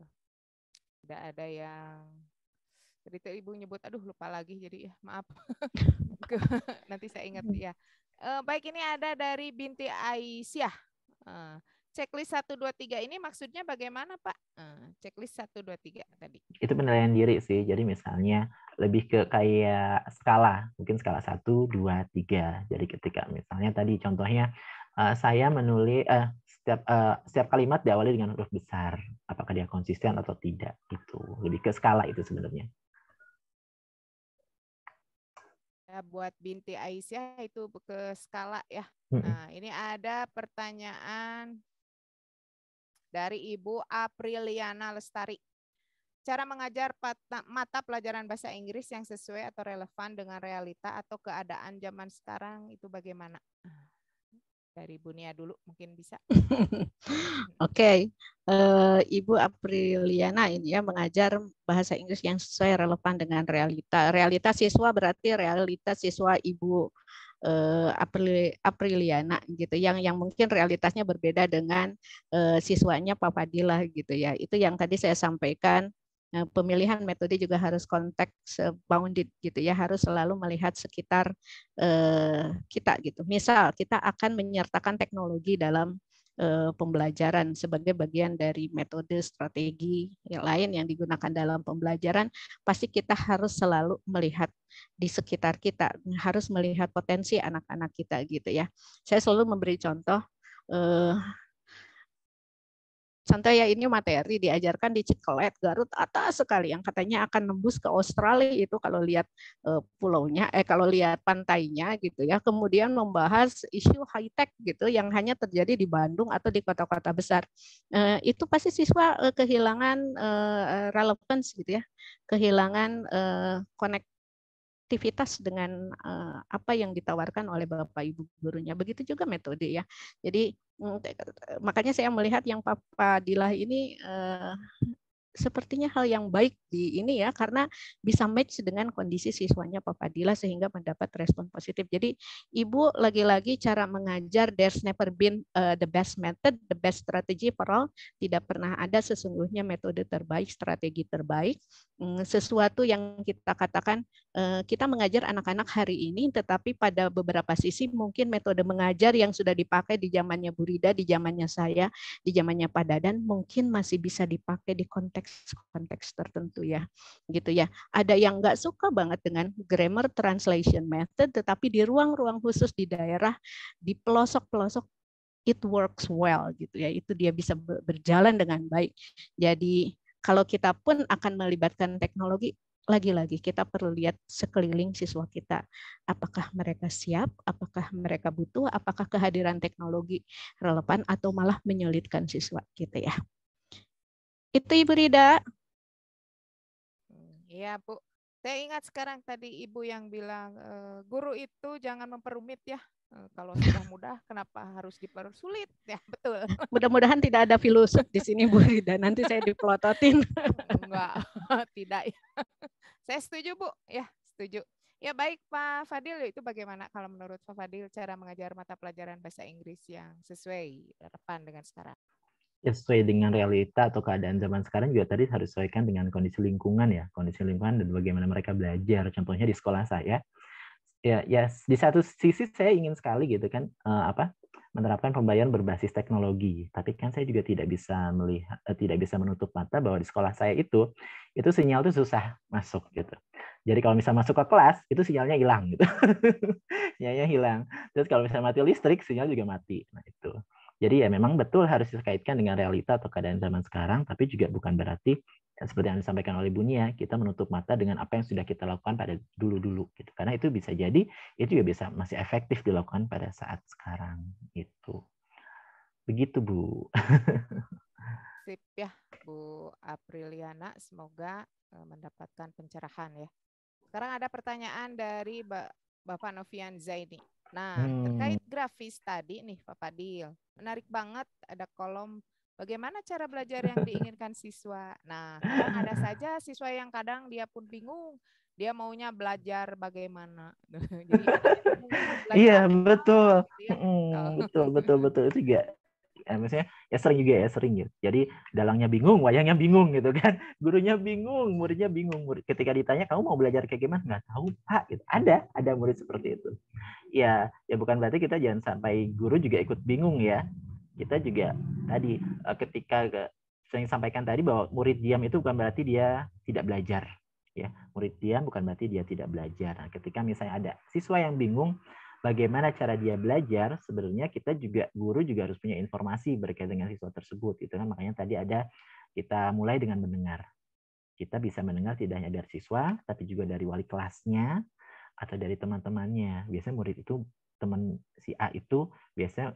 tidak ada yang tadi ibu nyebut aduh lupa lagi jadi ya maaf <laughs> nanti saya ingat ya. Uh, baik ini ada dari binti Aisyah. Uh, checklist satu dua tiga ini maksudnya bagaimana, Pak? Uh, checklist satu dua tiga tadi. Itu penilaian diri sih. Jadi misalnya lebih ke kayak skala, mungkin skala satu dua tiga Jadi ketika misalnya tadi contohnya uh, saya menulis uh, setiap uh, setiap kalimat diawali dengan huruf besar apakah dia konsisten atau tidak itu lebih ke skala itu sebenarnya ya, buat binti Aisyah itu ke skala ya nah ini ada pertanyaan dari Ibu Apriliana Lestari cara mengajar mata pelajaran bahasa Inggris yang sesuai atau relevan dengan realita atau keadaan zaman sekarang itu bagaimana? dari Bunia dulu mungkin bisa. <laughs> Oke, okay. uh, eh, Ibu Apriliana ini ya mengajar bahasa Inggris yang sesuai relevan dengan realita. Realita siswa berarti realitas siswa Ibu uh, eh, April, Apriliana gitu, yang yang mungkin realitasnya berbeda dengan uh, siswanya Papa Dila gitu ya. Itu yang tadi saya sampaikan Eh, pemilihan metode juga harus konteks bounded gitu ya, harus selalu melihat sekitar eh, kita gitu. Misal kita akan menyertakan teknologi dalam eh, pembelajaran sebagai bagian dari metode strategi yang lain yang digunakan dalam pembelajaran pasti kita harus selalu melihat di sekitar kita harus melihat potensi anak-anak kita gitu ya saya selalu memberi contoh Santai ya ini materi diajarkan di Cikelet Garut atas sekali yang katanya akan nembus ke Australia itu kalau lihat uh, pulaunya eh kalau lihat pantainya gitu ya kemudian membahas isu high tech gitu yang hanya terjadi di Bandung atau di kota-kota besar uh, itu pasti siswa uh, kehilangan uh, relevance gitu ya kehilangan uh, connect Aktivitas dengan uh, apa yang ditawarkan oleh Bapak Ibu gurunya. Begitu juga metode ya. Jadi mm, makanya saya melihat yang Papa Dilah ini uh, sepertinya hal yang baik di ini ya karena bisa match dengan kondisi siswanya Pak Fadila sehingga mendapat respon positif. Jadi ibu lagi-lagi cara mengajar there's never been uh, the best method, the best strategy for all tidak pernah ada sesungguhnya metode terbaik, strategi terbaik. Hmm, sesuatu yang kita katakan eh, kita mengajar anak-anak hari ini tetapi pada beberapa sisi mungkin metode mengajar yang sudah dipakai di zamannya Burida, di zamannya saya, di zamannya Pak Dadan mungkin masih bisa dipakai di konteks konteks-konteks tertentu ya. Gitu ya. Ada yang nggak suka banget dengan grammar translation method tetapi di ruang-ruang khusus di daerah di pelosok-pelosok it works well gitu ya. Itu dia bisa berjalan dengan baik. Jadi kalau kita pun akan melibatkan teknologi lagi-lagi kita perlu lihat sekeliling siswa kita apakah mereka siap apakah mereka butuh apakah kehadiran teknologi relevan atau malah menyulitkan siswa kita gitu ya itu Ibu Rida. Hmm, iya, Bu. Saya ingat sekarang tadi Ibu yang bilang e, guru itu jangan memperumit ya. E, kalau sudah mudah kenapa harus dipersulit? <laughs> Ya, betul. Mudah-mudahan tidak ada filosof di sini Bu Rida. Nanti saya dipelototin. <laughs> Enggak, <laughs> tidak. Ya. Saya setuju, Bu. Ya, setuju. Ya baik Pak Fadil, itu bagaimana kalau menurut Pak Fadil cara mengajar mata pelajaran bahasa Inggris yang sesuai, relevan dengan sekarang? ya sesuai dengan realita atau keadaan zaman sekarang juga tadi harus sesuaikan dengan kondisi lingkungan ya kondisi lingkungan dan bagaimana mereka belajar contohnya di sekolah saya ya ya di satu sisi saya ingin sekali gitu kan uh, apa menerapkan pembayaran berbasis teknologi tapi kan saya juga tidak bisa melihat uh, tidak bisa menutup mata bahwa di sekolah saya itu itu sinyal itu susah masuk gitu jadi kalau misalnya masuk ke kelas itu sinyalnya hilang gitu <laughs> sinyalnya hilang terus kalau misalnya mati listrik sinyal juga mati nah itu jadi ya memang betul harus dikaitkan dengan realita atau keadaan zaman sekarang, tapi juga bukan berarti ya, seperti yang disampaikan oleh Bunia, kita menutup mata dengan apa yang sudah kita lakukan pada dulu-dulu gitu. Karena itu bisa jadi itu juga bisa masih efektif dilakukan pada saat sekarang itu. Begitu, Bu. <laughs> Sip ya, Bu Apriliana, semoga eh, mendapatkan pencerahan ya. Sekarang ada pertanyaan dari Mbak Bapak Novian Zaini. Nah, hmm. terkait grafis tadi nih Pak Fadil, menarik banget ada kolom bagaimana cara belajar yang diinginkan <laughs> siswa. Nah, kadang ada saja siswa yang kadang dia pun bingung, dia maunya belajar bagaimana. <laughs> Jadi, iya, belajar iya, betul. Gitu ya. Hmm, betul, betul, betul. Itu eh, maksudnya ya sering juga ya sering gitu. Jadi dalangnya bingung, wayangnya bingung gitu kan. <laughs> Gurunya bingung, muridnya bingung. Murid ketika ditanya kamu mau belajar kayak gimana? Nggak tahu pak. Gitu. Ada ada murid seperti itu. Ya ya bukan berarti kita jangan sampai guru juga ikut bingung ya. Kita juga tadi eh, ketika saya sampaikan tadi bahwa murid diam itu bukan berarti dia tidak belajar ya murid diam bukan berarti dia tidak belajar nah, ketika misalnya ada siswa yang bingung bagaimana cara dia belajar, sebenarnya kita juga guru juga harus punya informasi berkaitan dengan siswa tersebut. Itu kan makanya tadi ada kita mulai dengan mendengar. Kita bisa mendengar tidak hanya dari siswa, tapi juga dari wali kelasnya atau dari teman-temannya. Biasanya murid itu teman si A itu biasanya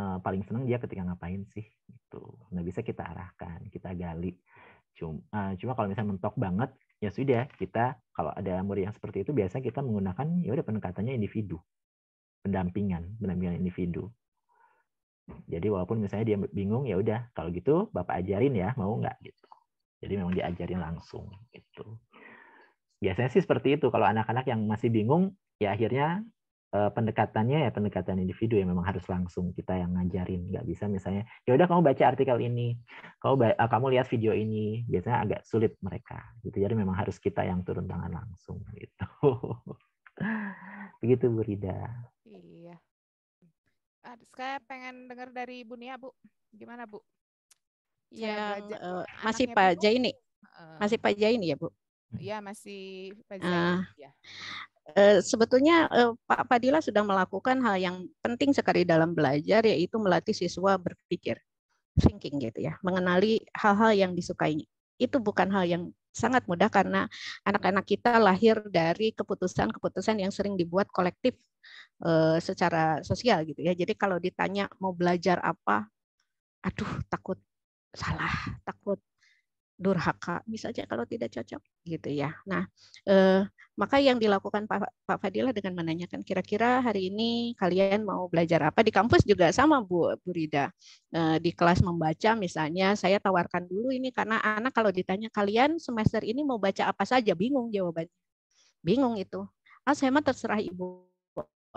uh, paling senang dia ketika ngapain sih Itu. Nah, bisa kita arahkan, kita gali. Cuma, uh, eh, cuma kalau misalnya mentok banget, ya sudah kita kalau ada murid yang seperti itu biasanya kita menggunakan ya udah pendekatannya individu pendampingan, pendampingan individu. Jadi walaupun misalnya dia bingung ya udah kalau gitu bapak ajarin ya mau nggak gitu. Jadi memang diajarin langsung gitu. Biasanya sih seperti itu kalau anak-anak yang masih bingung ya akhirnya eh, pendekatannya ya pendekatan individu yang memang harus langsung kita yang ngajarin nggak bisa misalnya ya udah kamu baca artikel ini kamu eh, kamu lihat video ini biasanya agak sulit mereka gitu jadi memang harus kita yang turun tangan langsung gitu <laughs> begitu Bu Rida saya pengen dengar dari Bu Nia, Bu. Gimana, Bu? Ya uh, masih Pak Jaini. Uh, masih Pak Jaini ya, Bu? Iya, masih Pak ah. Jaini. Uh, ya. Uh, sebetulnya uh, Pak Padilla sudah melakukan hal yang penting sekali dalam belajar yaitu melatih siswa berpikir thinking gitu ya mengenali hal-hal yang disukainya itu bukan hal yang sangat mudah karena anak-anak kita lahir dari keputusan-keputusan yang sering dibuat kolektif Eh, secara sosial gitu ya. Jadi kalau ditanya mau belajar apa, aduh takut salah, takut durhaka, misalnya kalau tidak cocok gitu ya. Nah, eh, maka yang dilakukan Pak, Pak Fadila dengan menanyakan kira-kira hari ini kalian mau belajar apa di kampus juga sama Bu Burida eh, di kelas membaca misalnya saya tawarkan dulu ini karena anak kalau ditanya kalian semester ini mau baca apa saja bingung jawabannya, bingung itu. Ah saya mah terserah ibu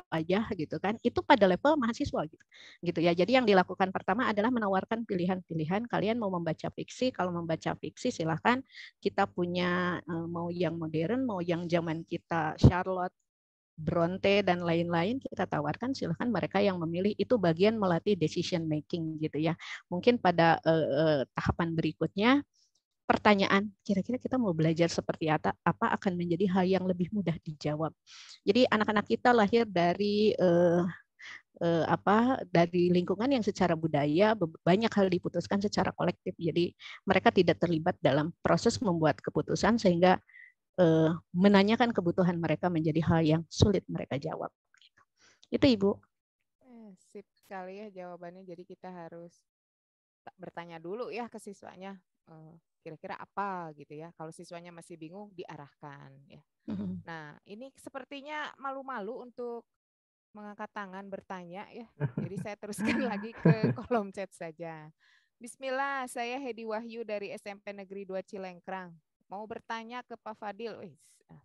aja gitu kan itu pada level mahasiswa gitu gitu ya jadi yang dilakukan pertama adalah menawarkan pilihan-pilihan kalian mau membaca fiksi kalau membaca fiksi silahkan kita punya eh, mau yang modern mau yang zaman kita Charlotte Bronte dan lain-lain kita tawarkan silahkan mereka yang memilih itu bagian melatih decision making gitu ya mungkin pada uh, uh, tahapan berikutnya pertanyaan, kira-kira kita mau belajar seperti apa Apa akan menjadi hal yang lebih mudah dijawab. Jadi anak-anak kita lahir dari eh, eh, apa dari lingkungan yang secara budaya banyak hal diputuskan secara kolektif. Jadi mereka tidak terlibat dalam proses membuat keputusan sehingga eh, menanyakan kebutuhan mereka menjadi hal yang sulit mereka jawab. Itu Ibu. Eh, sip sekali ya jawabannya. Jadi kita harus bertanya dulu ya ke siswanya Eh, kira-kira apa gitu ya. Kalau siswanya masih bingung diarahkan ya. Mm-hmm. Nah, ini sepertinya malu-malu untuk mengangkat tangan bertanya ya. Jadi saya teruskan <laughs> lagi ke kolom chat saja. Bismillah, saya Hedi Wahyu dari SMP Negeri 2 Cilengkrang. Mau bertanya ke Pak Fadil. Ah.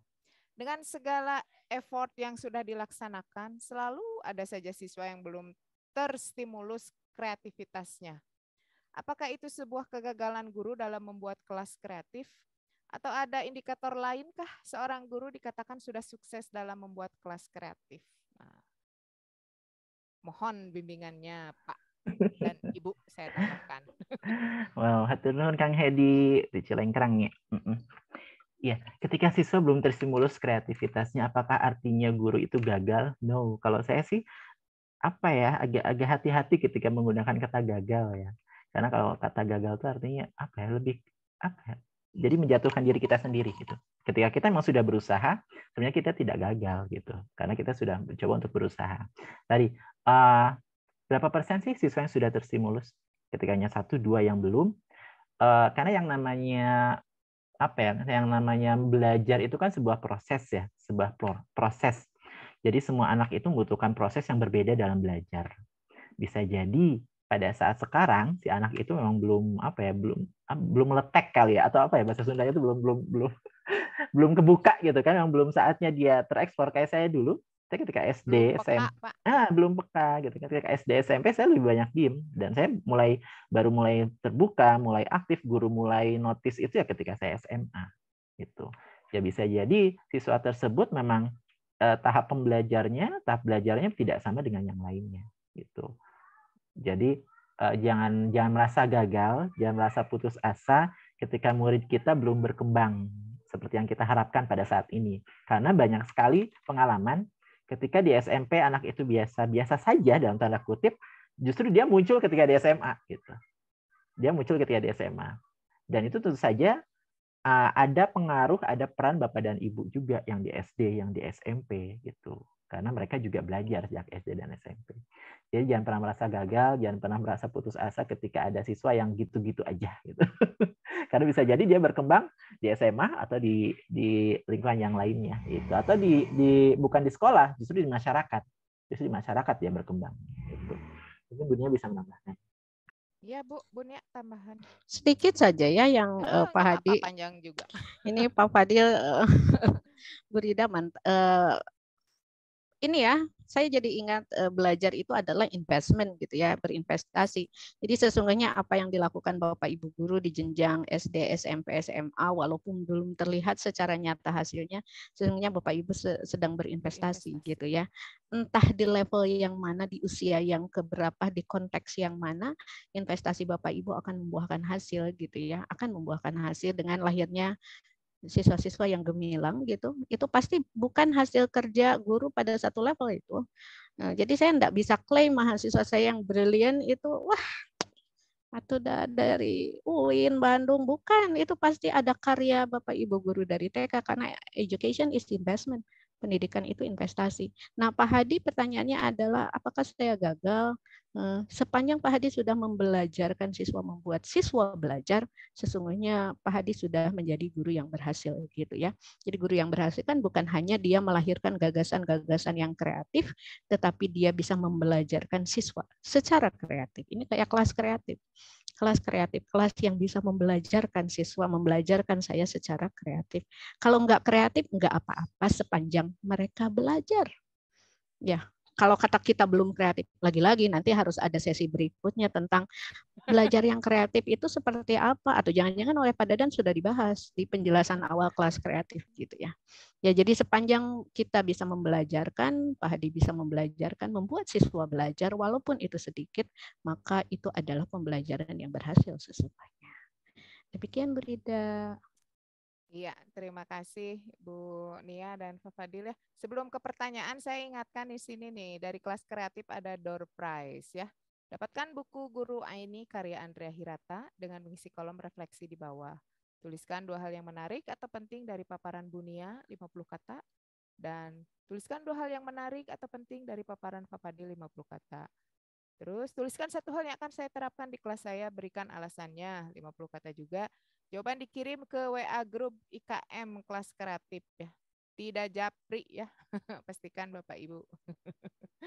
Dengan segala effort yang sudah dilaksanakan, selalu ada saja siswa yang belum terstimulus kreativitasnya Apakah itu sebuah kegagalan guru dalam membuat kelas kreatif? Atau ada indikator lainkah seorang guru dikatakan sudah sukses dalam membuat kelas kreatif? Nah, mohon bimbingannya Pak dan <laughs> Ibu saya tambahkan. wow, hati nuhun Kang Hedi di Cilengkrang ya. Ya, ketika siswa belum tersimulus kreativitasnya, apakah artinya guru itu gagal? No, kalau saya sih apa ya agak-agak hati-hati ketika menggunakan kata gagal ya karena kalau kata gagal itu artinya apa ya lebih apa ya jadi menjatuhkan diri kita sendiri gitu ketika kita memang sudah berusaha sebenarnya kita tidak gagal gitu karena kita sudah mencoba untuk berusaha tadi uh, berapa persen sih siswa yang sudah terstimulus ketika hanya satu dua yang belum uh, karena yang namanya apa ya yang namanya belajar itu kan sebuah proses ya sebuah proses jadi semua anak itu membutuhkan proses yang berbeda dalam belajar bisa jadi pada saat sekarang si anak itu memang belum apa ya belum ah, belum letek kali ya atau apa ya bahasa Sundanya itu belum belum belum <laughs> belum kebuka gitu kan yang belum saatnya dia terekspor kayak saya dulu saya ketika SD belum SMP ah belum peka gitu kan. ketika SD SMP saya lebih banyak diem dan saya mulai baru mulai terbuka mulai aktif guru mulai notice itu ya ketika saya SMA gitu ya bisa jadi siswa tersebut memang eh, tahap pembelajarnya tahap belajarnya tidak sama dengan yang lainnya gitu jadi uh, jangan jangan merasa gagal, jangan merasa putus asa ketika murid kita belum berkembang seperti yang kita harapkan pada saat ini. Karena banyak sekali pengalaman ketika di SMP anak itu biasa-biasa saja dalam tanda kutip, justru dia muncul ketika di SMA gitu. Dia muncul ketika di SMA. Dan itu tentu saja uh, ada pengaruh, ada peran Bapak dan Ibu juga yang di SD, yang di SMP gitu. Karena mereka juga belajar sejak SD dan SMP. Jadi ya, jangan pernah merasa gagal, jangan pernah merasa putus asa ketika ada siswa yang gitu-gitu aja. <laughs> Gitu. Karena bisa jadi dia berkembang di SMA atau di di lingkungan yang lainnya, gitu. Atau di di bukan di sekolah, justru di masyarakat, justru di masyarakat dia berkembang. Gitu. Mungkin dunia bisa menambahkan. Iya Bu, Bunia tambahan. Sedikit saja ya yang oh, Pak Hadi. Panjang juga. Ini Pak Fadil, eh, uh, <laughs> Bu Rida, ini ya, saya jadi ingat eh, belajar itu adalah investment gitu ya, berinvestasi. Jadi sesungguhnya apa yang dilakukan Bapak Ibu guru di jenjang SD, SMP, SMA walaupun belum terlihat secara nyata hasilnya, sesungguhnya Bapak Ibu sedang berinvestasi gitu ya. Entah di level yang mana, di usia yang keberapa, di konteks yang mana, investasi Bapak Ibu akan membuahkan hasil gitu ya, akan membuahkan hasil dengan lahirnya siswa-siswa yang gemilang gitu, itu pasti bukan hasil kerja guru pada satu level itu. Nah, jadi saya tidak bisa klaim mahasiswa saya yang brilian itu, wah atau dari UIN Bandung bukan itu pasti ada karya Bapak Ibu guru dari TK karena education is investment pendidikan itu investasi. Nah Pak Hadi pertanyaannya adalah apakah saya gagal sepanjang Pak Hadi sudah membelajarkan siswa membuat siswa belajar, sesungguhnya Pak Hadi sudah menjadi guru yang berhasil gitu ya. Jadi guru yang berhasil kan bukan hanya dia melahirkan gagasan-gagasan yang kreatif, tetapi dia bisa membelajarkan siswa secara kreatif. Ini kayak kelas kreatif. Kelas kreatif, kelas yang bisa membelajarkan siswa, membelajarkan saya secara kreatif. Kalau nggak kreatif, nggak apa-apa sepanjang mereka belajar. Ya, kalau kata kita belum kreatif lagi-lagi nanti harus ada sesi berikutnya tentang belajar yang kreatif itu seperti apa atau jangan-jangan oleh Pak Dadan sudah dibahas di penjelasan awal kelas kreatif gitu ya. Ya jadi sepanjang kita bisa membelajarkan, Pak Hadi bisa membelajarkan, membuat siswa belajar walaupun itu sedikit, maka itu adalah pembelajaran yang berhasil sesuai. Demikian berita. Iya, terima kasih Bu Nia dan Pak Fadil ya. Sebelum ke pertanyaan, saya ingatkan di sini nih, dari kelas kreatif ada door prize ya. Dapatkan buku Guru Aini karya Andrea Hirata dengan mengisi kolom refleksi di bawah. Tuliskan dua hal yang menarik atau penting dari paparan Bu Nia 50 kata dan tuliskan dua hal yang menarik atau penting dari paparan Pak Fadil 50 kata. Terus tuliskan satu hal yang akan saya terapkan di kelas saya, berikan alasannya 50 kata juga Jawaban dikirim ke WA grup IKM kelas kreatif ya. Tidak japri ya. <laughs> Pastikan Bapak Ibu. <laughs>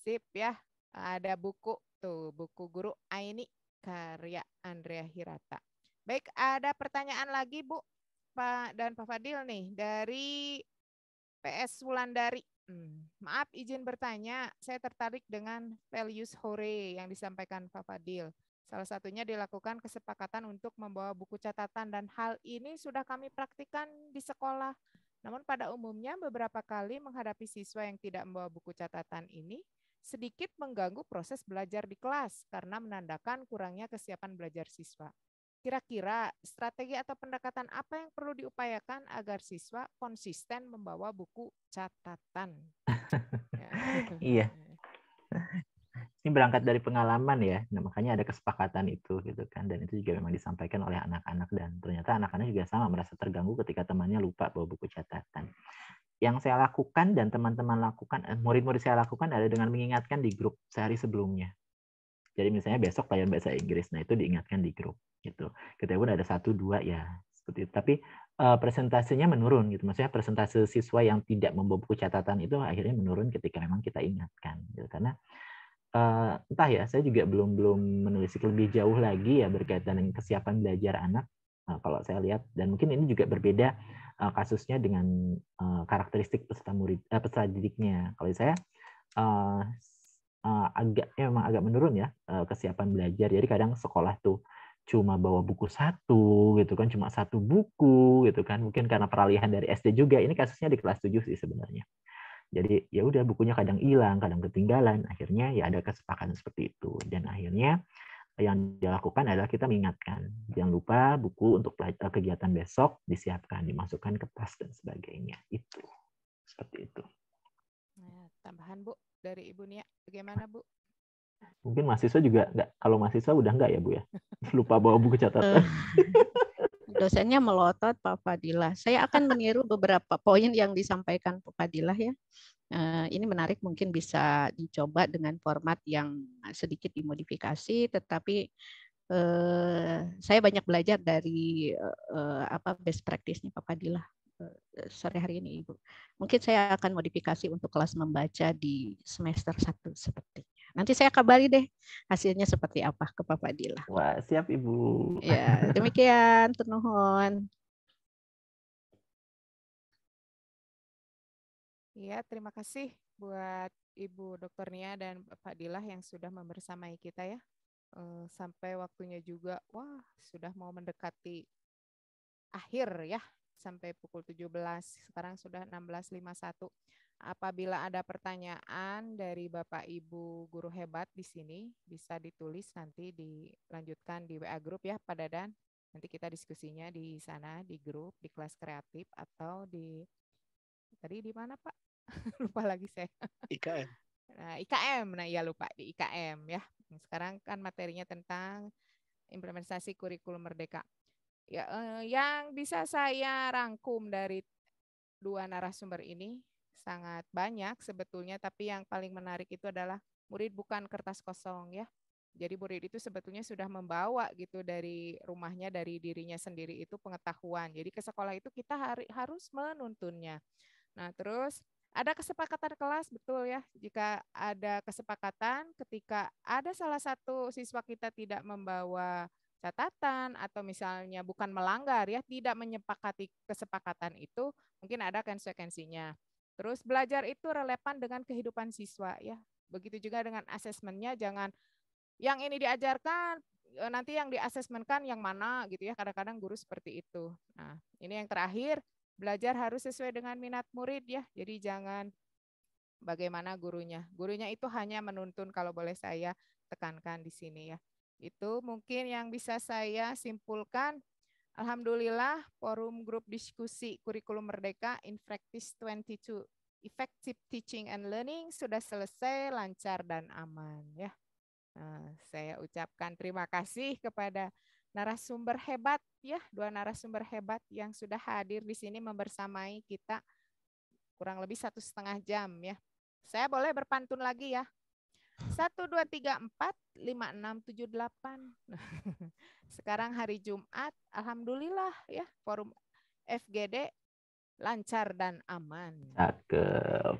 Sip ya. Ada buku tuh, buku guru Aini karya Andrea Hirata. Baik, ada pertanyaan lagi Bu Pak dan Pak Fadil nih dari PS Wulandari. Hmm, maaf izin bertanya, saya tertarik dengan values hore yang disampaikan Pak Fadil. Salah satunya dilakukan kesepakatan untuk membawa buku catatan dan hal ini sudah kami praktikkan di sekolah. Namun pada umumnya beberapa kali menghadapi siswa yang tidak membawa buku catatan ini sedikit mengganggu proses belajar di kelas karena menandakan kurangnya kesiapan belajar siswa. Kira-kira strategi atau pendekatan apa yang perlu diupayakan agar siswa konsisten membawa buku catatan? Iya. <laughs> gitu. Iya ini berangkat dari pengalaman ya nah makanya ada kesepakatan itu gitu kan dan itu juga memang disampaikan oleh anak-anak dan ternyata anak-anak juga sama merasa terganggu ketika temannya lupa bawa buku catatan yang saya lakukan dan teman-teman lakukan eh, murid-murid saya lakukan adalah dengan mengingatkan di grup sehari sebelumnya jadi misalnya besok pelajaran bahasa Inggris nah itu diingatkan di grup gitu ketika pun ada satu dua ya seperti itu tapi uh, eh, presentasenya menurun gitu. Maksudnya presentasi siswa yang tidak membawa buku catatan itu akhirnya menurun ketika memang kita ingatkan. Gitu. Karena uh, entah ya saya juga belum belum menulis lebih jauh lagi ya berkaitan dengan kesiapan belajar anak uh, kalau saya lihat dan mungkin ini juga berbeda uh, kasusnya dengan uh, karakteristik peserta murid uh, peserta didiknya kalau saya uh, uh, agak ya memang agak menurun ya uh, kesiapan belajar jadi kadang sekolah tuh cuma bawa buku satu gitu kan cuma satu buku gitu kan mungkin karena peralihan dari SD juga ini kasusnya di kelas 7 sih sebenarnya jadi ya udah bukunya kadang hilang, kadang ketinggalan. Akhirnya ya ada kesepakatan seperti itu. Dan akhirnya yang dilakukan adalah kita mengingatkan, jangan lupa buku untuk eh, kegiatan besok disiapkan, dimasukkan ke tas dan sebagainya. Itu seperti itu. Nah, tambahan Bu dari Ibu Nia, bagaimana Bu? Mungkin mahasiswa juga nggak, kalau mahasiswa udah nggak ya Bu ya? <laughs> Lupa bawa buku catatan. Eh dosennya melotot Pak Fadilah. Saya akan meniru beberapa poin yang disampaikan Pak Fadilah ya. Eh, ini menarik mungkin bisa dicoba dengan format yang sedikit dimodifikasi, tetapi eh, saya banyak belajar dari eh, apa best practice-nya Pak Fadilah sore hari ini Ibu. Mungkin saya akan modifikasi untuk kelas membaca di semester satu seperti Nanti saya kabari deh hasilnya seperti apa ke Bapak Dila. Wah, siap Ibu. Ya, demikian tenuhun. Iya, terima kasih buat Ibu Dr. Nia dan Pak Dila yang sudah membersamai kita ya. Eh, sampai waktunya juga, wah sudah mau mendekati akhir ya sampai pukul 17. Sekarang sudah 16.51. Apabila ada pertanyaan dari Bapak Ibu guru hebat di sini, bisa ditulis nanti dilanjutkan di WA grup ya Pak Dadan. Nanti kita diskusinya di sana, di grup, di kelas kreatif, atau di... Tadi di mana Pak? <laughs> lupa lagi saya. IKM. Nah, IKM. Nah, iya lupa di IKM ya. Sekarang kan materinya tentang implementasi kurikulum merdeka. Ya, eh, yang bisa saya rangkum dari dua narasumber ini sangat banyak sebetulnya, tapi yang paling menarik itu adalah murid bukan kertas kosong ya. Jadi murid itu sebetulnya sudah membawa gitu dari rumahnya, dari dirinya sendiri itu pengetahuan. Jadi ke sekolah itu kita hari, harus menuntunnya. Nah terus ada kesepakatan kelas betul ya. Jika ada kesepakatan ketika ada salah satu siswa kita tidak membawa catatan atau misalnya bukan melanggar ya, tidak menyepakati kesepakatan itu, mungkin ada konsekuensinya. Terus belajar itu relevan dengan kehidupan siswa ya. Begitu juga dengan asesmennya jangan yang ini diajarkan e, nanti yang diasesmenkan yang mana gitu ya. Kadang-kadang guru seperti itu. Nah, ini yang terakhir, belajar harus sesuai dengan minat murid ya. Jadi jangan bagaimana gurunya. Gurunya itu hanya menuntun kalau boleh saya tekankan di sini ya. Itu mungkin yang bisa saya simpulkan Alhamdulillah forum grup diskusi kurikulum merdeka in practice 22 effective teaching and learning sudah selesai lancar dan aman ya. Nah, saya ucapkan terima kasih kepada narasumber hebat ya, dua narasumber hebat yang sudah hadir di sini membersamai kita kurang lebih satu setengah jam ya. Saya boleh berpantun lagi ya. Satu, dua, tiga, empat, lima, enam, tujuh, delapan. <laughs> Sekarang hari Jumat, Alhamdulillah ya, forum FGD lancar dan aman. Cakep.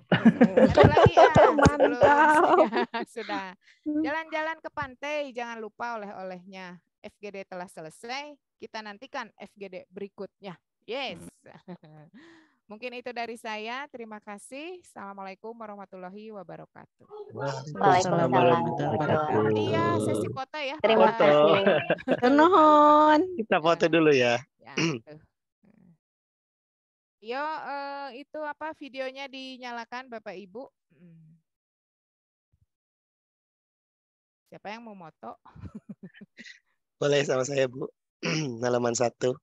Ada lagi <laughs> ya, Mantap. <laughs> Ya, sudah. Jalan-jalan ke pantai, jangan lupa oleh-olehnya. FGD telah selesai, kita nantikan FGD berikutnya. Yes. Hmm. Mungkin itu dari saya. Terima kasih. Assalamualaikum warahmatullahi wabarakatuh. Waalaikumsalam warahmatullahi wabarakatuh. Iya, sesi foto ya. Terima foto. kasih. Nuhun. Kita foto dulu ya. ya gitu. Yo, eh, itu apa videonya dinyalakan Bapak Ibu? Hmm. Siapa yang mau moto? Boleh sama saya, Bu. <clears throat> Halaman satu.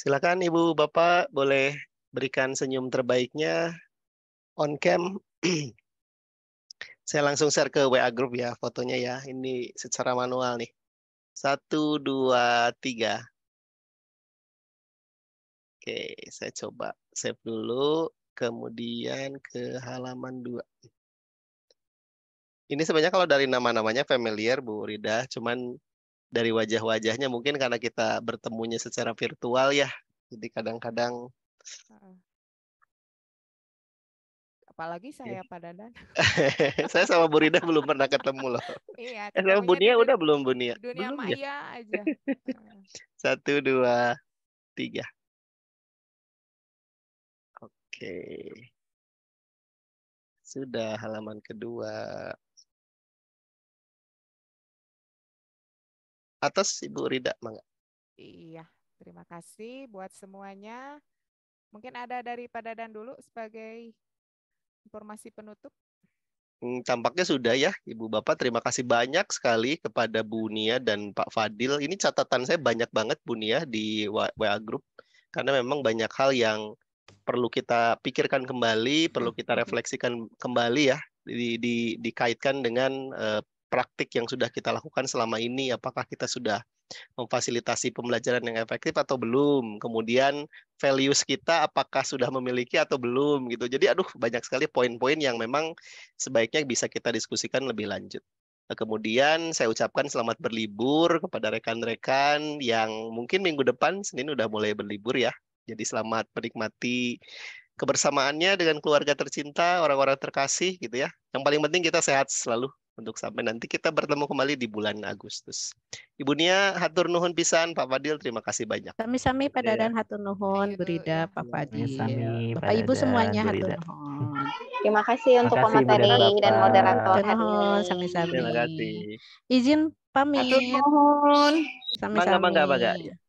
Silakan Ibu Bapak boleh berikan senyum terbaiknya on cam. <clears throat> Saya langsung share ke WA group ya fotonya ya. Ini secara manual nih. Satu, dua, tiga. Oke, saya coba save dulu. Kemudian ke halaman dua. Ini sebenarnya kalau dari nama-namanya familiar Bu Rida, cuman dari wajah-wajahnya mungkin karena kita bertemunya secara virtual ya jadi kadang-kadang apalagi saya okay. pada dan saya sama Burida belum pernah ketemu loh iya eh, sama Bunia udah belum Bunia dunia belum maya ya? aja <laughs> satu dua tiga oke sudah halaman kedua atas Ibu Rida Mangga. Iya, terima kasih buat semuanya. Mungkin ada dari Pak Dadan dulu sebagai informasi penutup. Hmm, tampaknya sudah ya, Ibu Bapak. Terima kasih banyak sekali kepada Bu Nia dan Pak Fadil. Ini catatan saya banyak banget Bu Nia di WA Group. Karena memang banyak hal yang perlu kita pikirkan kembali, perlu kita <laughs> refleksikan kembali ya, di, di, dikaitkan dengan uh, praktik yang sudah kita lakukan selama ini apakah kita sudah memfasilitasi pembelajaran yang efektif atau belum kemudian values kita apakah sudah memiliki atau belum gitu jadi aduh banyak sekali poin-poin yang memang sebaiknya bisa kita diskusikan lebih lanjut kemudian saya ucapkan selamat berlibur kepada rekan-rekan yang mungkin minggu depan Senin udah mulai berlibur ya jadi selamat menikmati kebersamaannya dengan keluarga tercinta, orang-orang terkasih gitu ya. Yang paling penting kita sehat selalu untuk sampai nanti kita bertemu kembali di bulan Agustus. Ibu Nia, hatur nuhun pisan Pak Fadil, terima kasih banyak. Sami-sami iya. Dadan, hatur nuhun iya, Berida, iya. Pak Fadil. Sami, Bapak Ibu semuanya hatur nuhun. Terima kasih untuk pemateri dan moderator hari Sami-sami. Terima kasih. Izin pamit. Hatur nuhun. Sami-sami. Bangga, bangga, bangga.